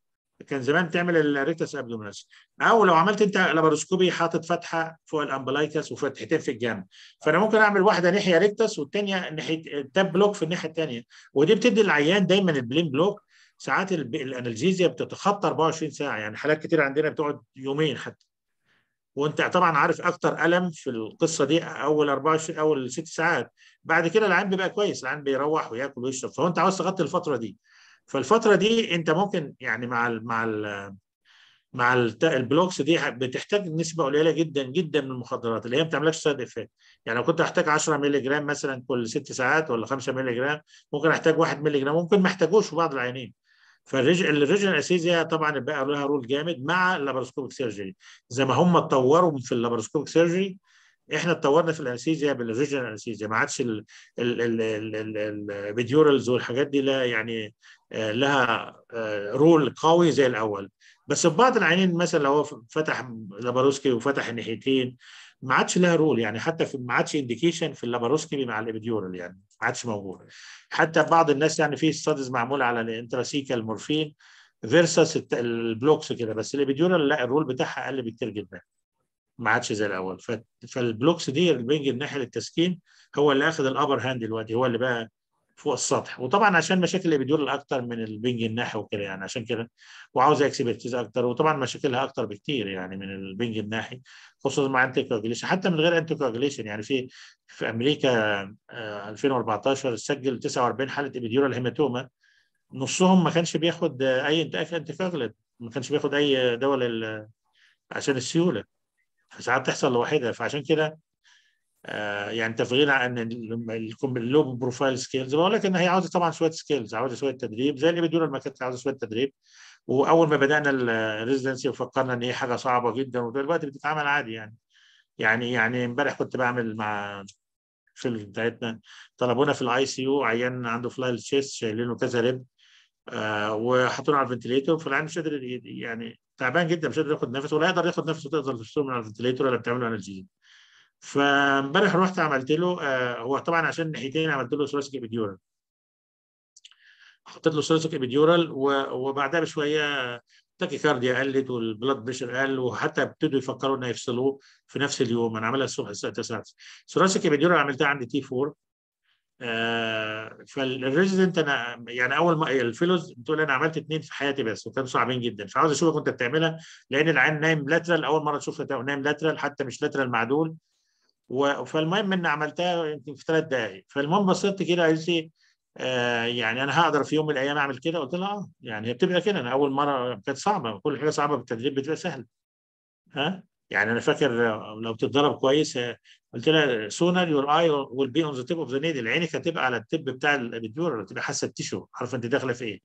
كان زمان تعمل الريتس ابدومينس او لو عملت انت لاباروسكوبي حاطط فتحه فوق الامبلايكس وفتحتين في الجنب فانا ممكن اعمل واحده ناحيه ريتس والثانيه ناحيه تاب بلوك في الناحيه الثانيه ودي بتدي العيان دايما البلين بلوك ساعات الانالجيزيا بتتخطى 24 ساعه يعني حالات كتير عندنا بتقعد يومين حتى وانت طبعا عارف اكتر الم في القصه دي اول 24 اول ست ساعات بعد كده العيان بيبقى كويس العيان بيروح وياكل ويشرب فهو انت عاوز تغطي الفتره دي فالفتره دي انت ممكن يعني مع الـ مع الـ مع البلوكس دي بتحتاج نسبه قليله جدا جدا من المخدرات اللي هي ما بتعملكش سايد افكت يعني لو كنت احتاج 10 مللي جرام مثلا كل ست ساعات ولا 5 مللي جرام ممكن احتاج 1 مللي جرام ممكن ما احتاجوش في بعض العينين فالريجنال اسيزيا طبعا بقى لها رول جامد مع اللابروسكوبيك سيرجري زي ما هم اتطوروا في اللابروسكوبيك سيرجري احنا اتطورنا في الانسيزيا بالريجنال انسيزيا ما عادش البيديورالز والحاجات دي لا يعني آه، لها آه، رول قوي زي الاول بس في بعض العينين مثلا لو فتح لابروسكي وفتح الناحيتين ما عادش لها رول يعني حتى في ما عادش انديكيشن في اللابروسكي مع الابيديورال يعني ما عادش موجود حتى بعض الناس يعني في ستاديز معموله على الانتراسيكال مورفين فيرسس البلوكس كده بس الابيديورال لا الرول بتاعها اقل بكتير جدا ما عادش زي الاول فالبلوكس دي البنج الناحيه للتسكين هو اللي اخذ الابر هاند دلوقتي هو اللي بقى فوق السطح وطبعا عشان مشاكل بيدور اكتر من البنج الناحي وكده يعني عشان كده وعاوزه اكسبرتيز اكتر وطبعا مشاكلها اكتر بكتير يعني من البنج الناحي خصوصا مع انتي حتى من غير انتي كوجليشن يعني في في امريكا 2014 آه، سجل 49 حاله ابيديورال هيماتوما نصهم ما كانش بياخد اي انتي ما كانش بياخد اي دواء عشان السيوله فساعات تحصل لوحدها فعشان كده آه، يعني تفغيل عن اللو بروفايل سكيلز بقول لك ان هي عاوزه طبعا شويه سكيلز عاوزه شويه تدريب زي اللي بيدور المكاتب عاوزه شويه تدريب واول ما بدانا الريزدنسي وفكرنا ان هي إيه حاجه صعبه جدا ودلوقتي بتتعمل عادي يعني يعني يعني امبارح كنت بعمل مع في بتاعتنا طلبونا في الاي سي يو عيان عنده فلاي تشيست شايلينه كذا رب آه، وحطونا على الفنتليتور فالعيان مش قادر يعني تعبان جدا مش قادر ياخد نفس ولا يقدر ياخد نفسه تقدر تشتغل من على الفنتليتور ولا بتعمل له انرجي فامبارح رحت عملت له آه هو طبعا عشان ناحيتين عملت له ثوراسيك ابيديورال حطيت له ثوراسيك ابيديورال وبعدها بشويه كارديا قلت والبلاد بريشر قل وحتى ابتدوا يفكروا ان يفصلوه في نفس اليوم انا عملها الصبح الساعه 9 ثوراسيك ابيديورال عملتها عندي تي 4 آه فالريزيدنت انا يعني اول ما الفيلوز بتقول انا عملت اثنين في حياتي بس وكانوا صعبين جدا فعاوز اشوفك كنت بتعملها لان العين نايم لاترال اول مره تشوفها نايم لاترال حتى مش لاترال معدول و... فالمهم اني عملتها يمكن في ثلاث دقائق فالمهم بصيت كده قالت لي آه، يعني انا هقدر في يوم من الايام اعمل كده قلت لها اه يعني هي بتبقى كده انا اول مره كانت صعبه كل حاجه صعبه بالتدريب بتبقى سهله ها يعني انا فاكر لو بتتدرب كويس آه، قلت لها سونر يور اي ويل بي اون ذا تيب اوف ذا نيدل عينك هتبقى على التب بتاع البيديور تبقى حاسه التيشو عارفه انت داخله في ايه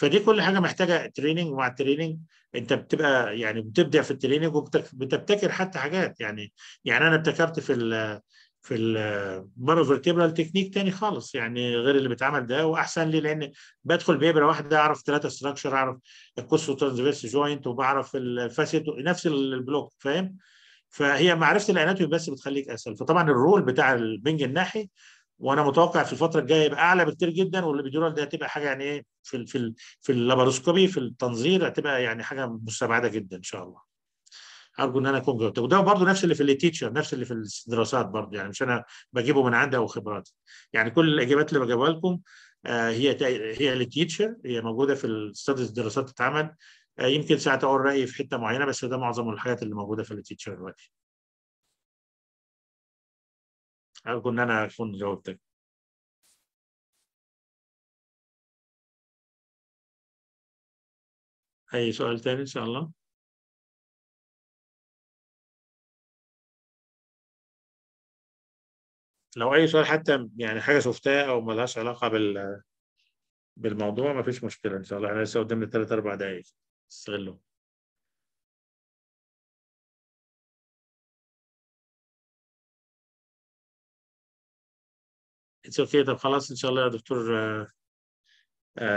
فدي كل حاجه محتاجه تريننج ومع التريننج انت بتبقى يعني بتبدع في التريننج وبتبتكر حتى حاجات يعني يعني انا ابتكرت في الـ في البارو تكنيك تاني خالص يعني غير اللي بيتعمل ده واحسن لي لان بدخل بابره واحده اعرف ثلاثه ستراكشر اعرف الكوس ترانزفيرس جوينت وبعرف الفاسيت نفس البلوك فاهم؟ فهي معرفه الاناتومي بس بتخليك اسهل فطبعا الرول بتاع البنج الناحي وانا متوقع في الفتره الجايه يبقى اعلى بكتير جدا والليبيدورال دي هتبقى حاجه يعني ايه في في في اللاباروسكوبي في التنظير هتبقى يعني حاجه مستبعده جدا ان شاء الله. ارجو ان انا اكون جاوبت وده برضه نفس اللي في التيتشر نفس اللي في الدراسات برضه يعني مش انا بجيبه من عندي او خبراتي يعني كل الاجابات اللي بجيبها لكم آه، هي هي التيتشر هي موجوده في الاستاذ الدراسات اتعمل آه، يمكن ساعات اقول رايي في حته معينه بس ده معظم الحاجات اللي موجوده في التيتشر دلوقتي. ارجو انا اكون جاوبتك اي سؤال تاني ان شاء الله لو اي سؤال حتى يعني حاجه شفتها او ملهاش علاقه بال بالموضوع مفيش مشكله ان شاء الله احنا لسه قدامنا ثلاث اربع دقائق استغلهم اتس اوكي طب خلاص ان شاء الله يا دكتور آه،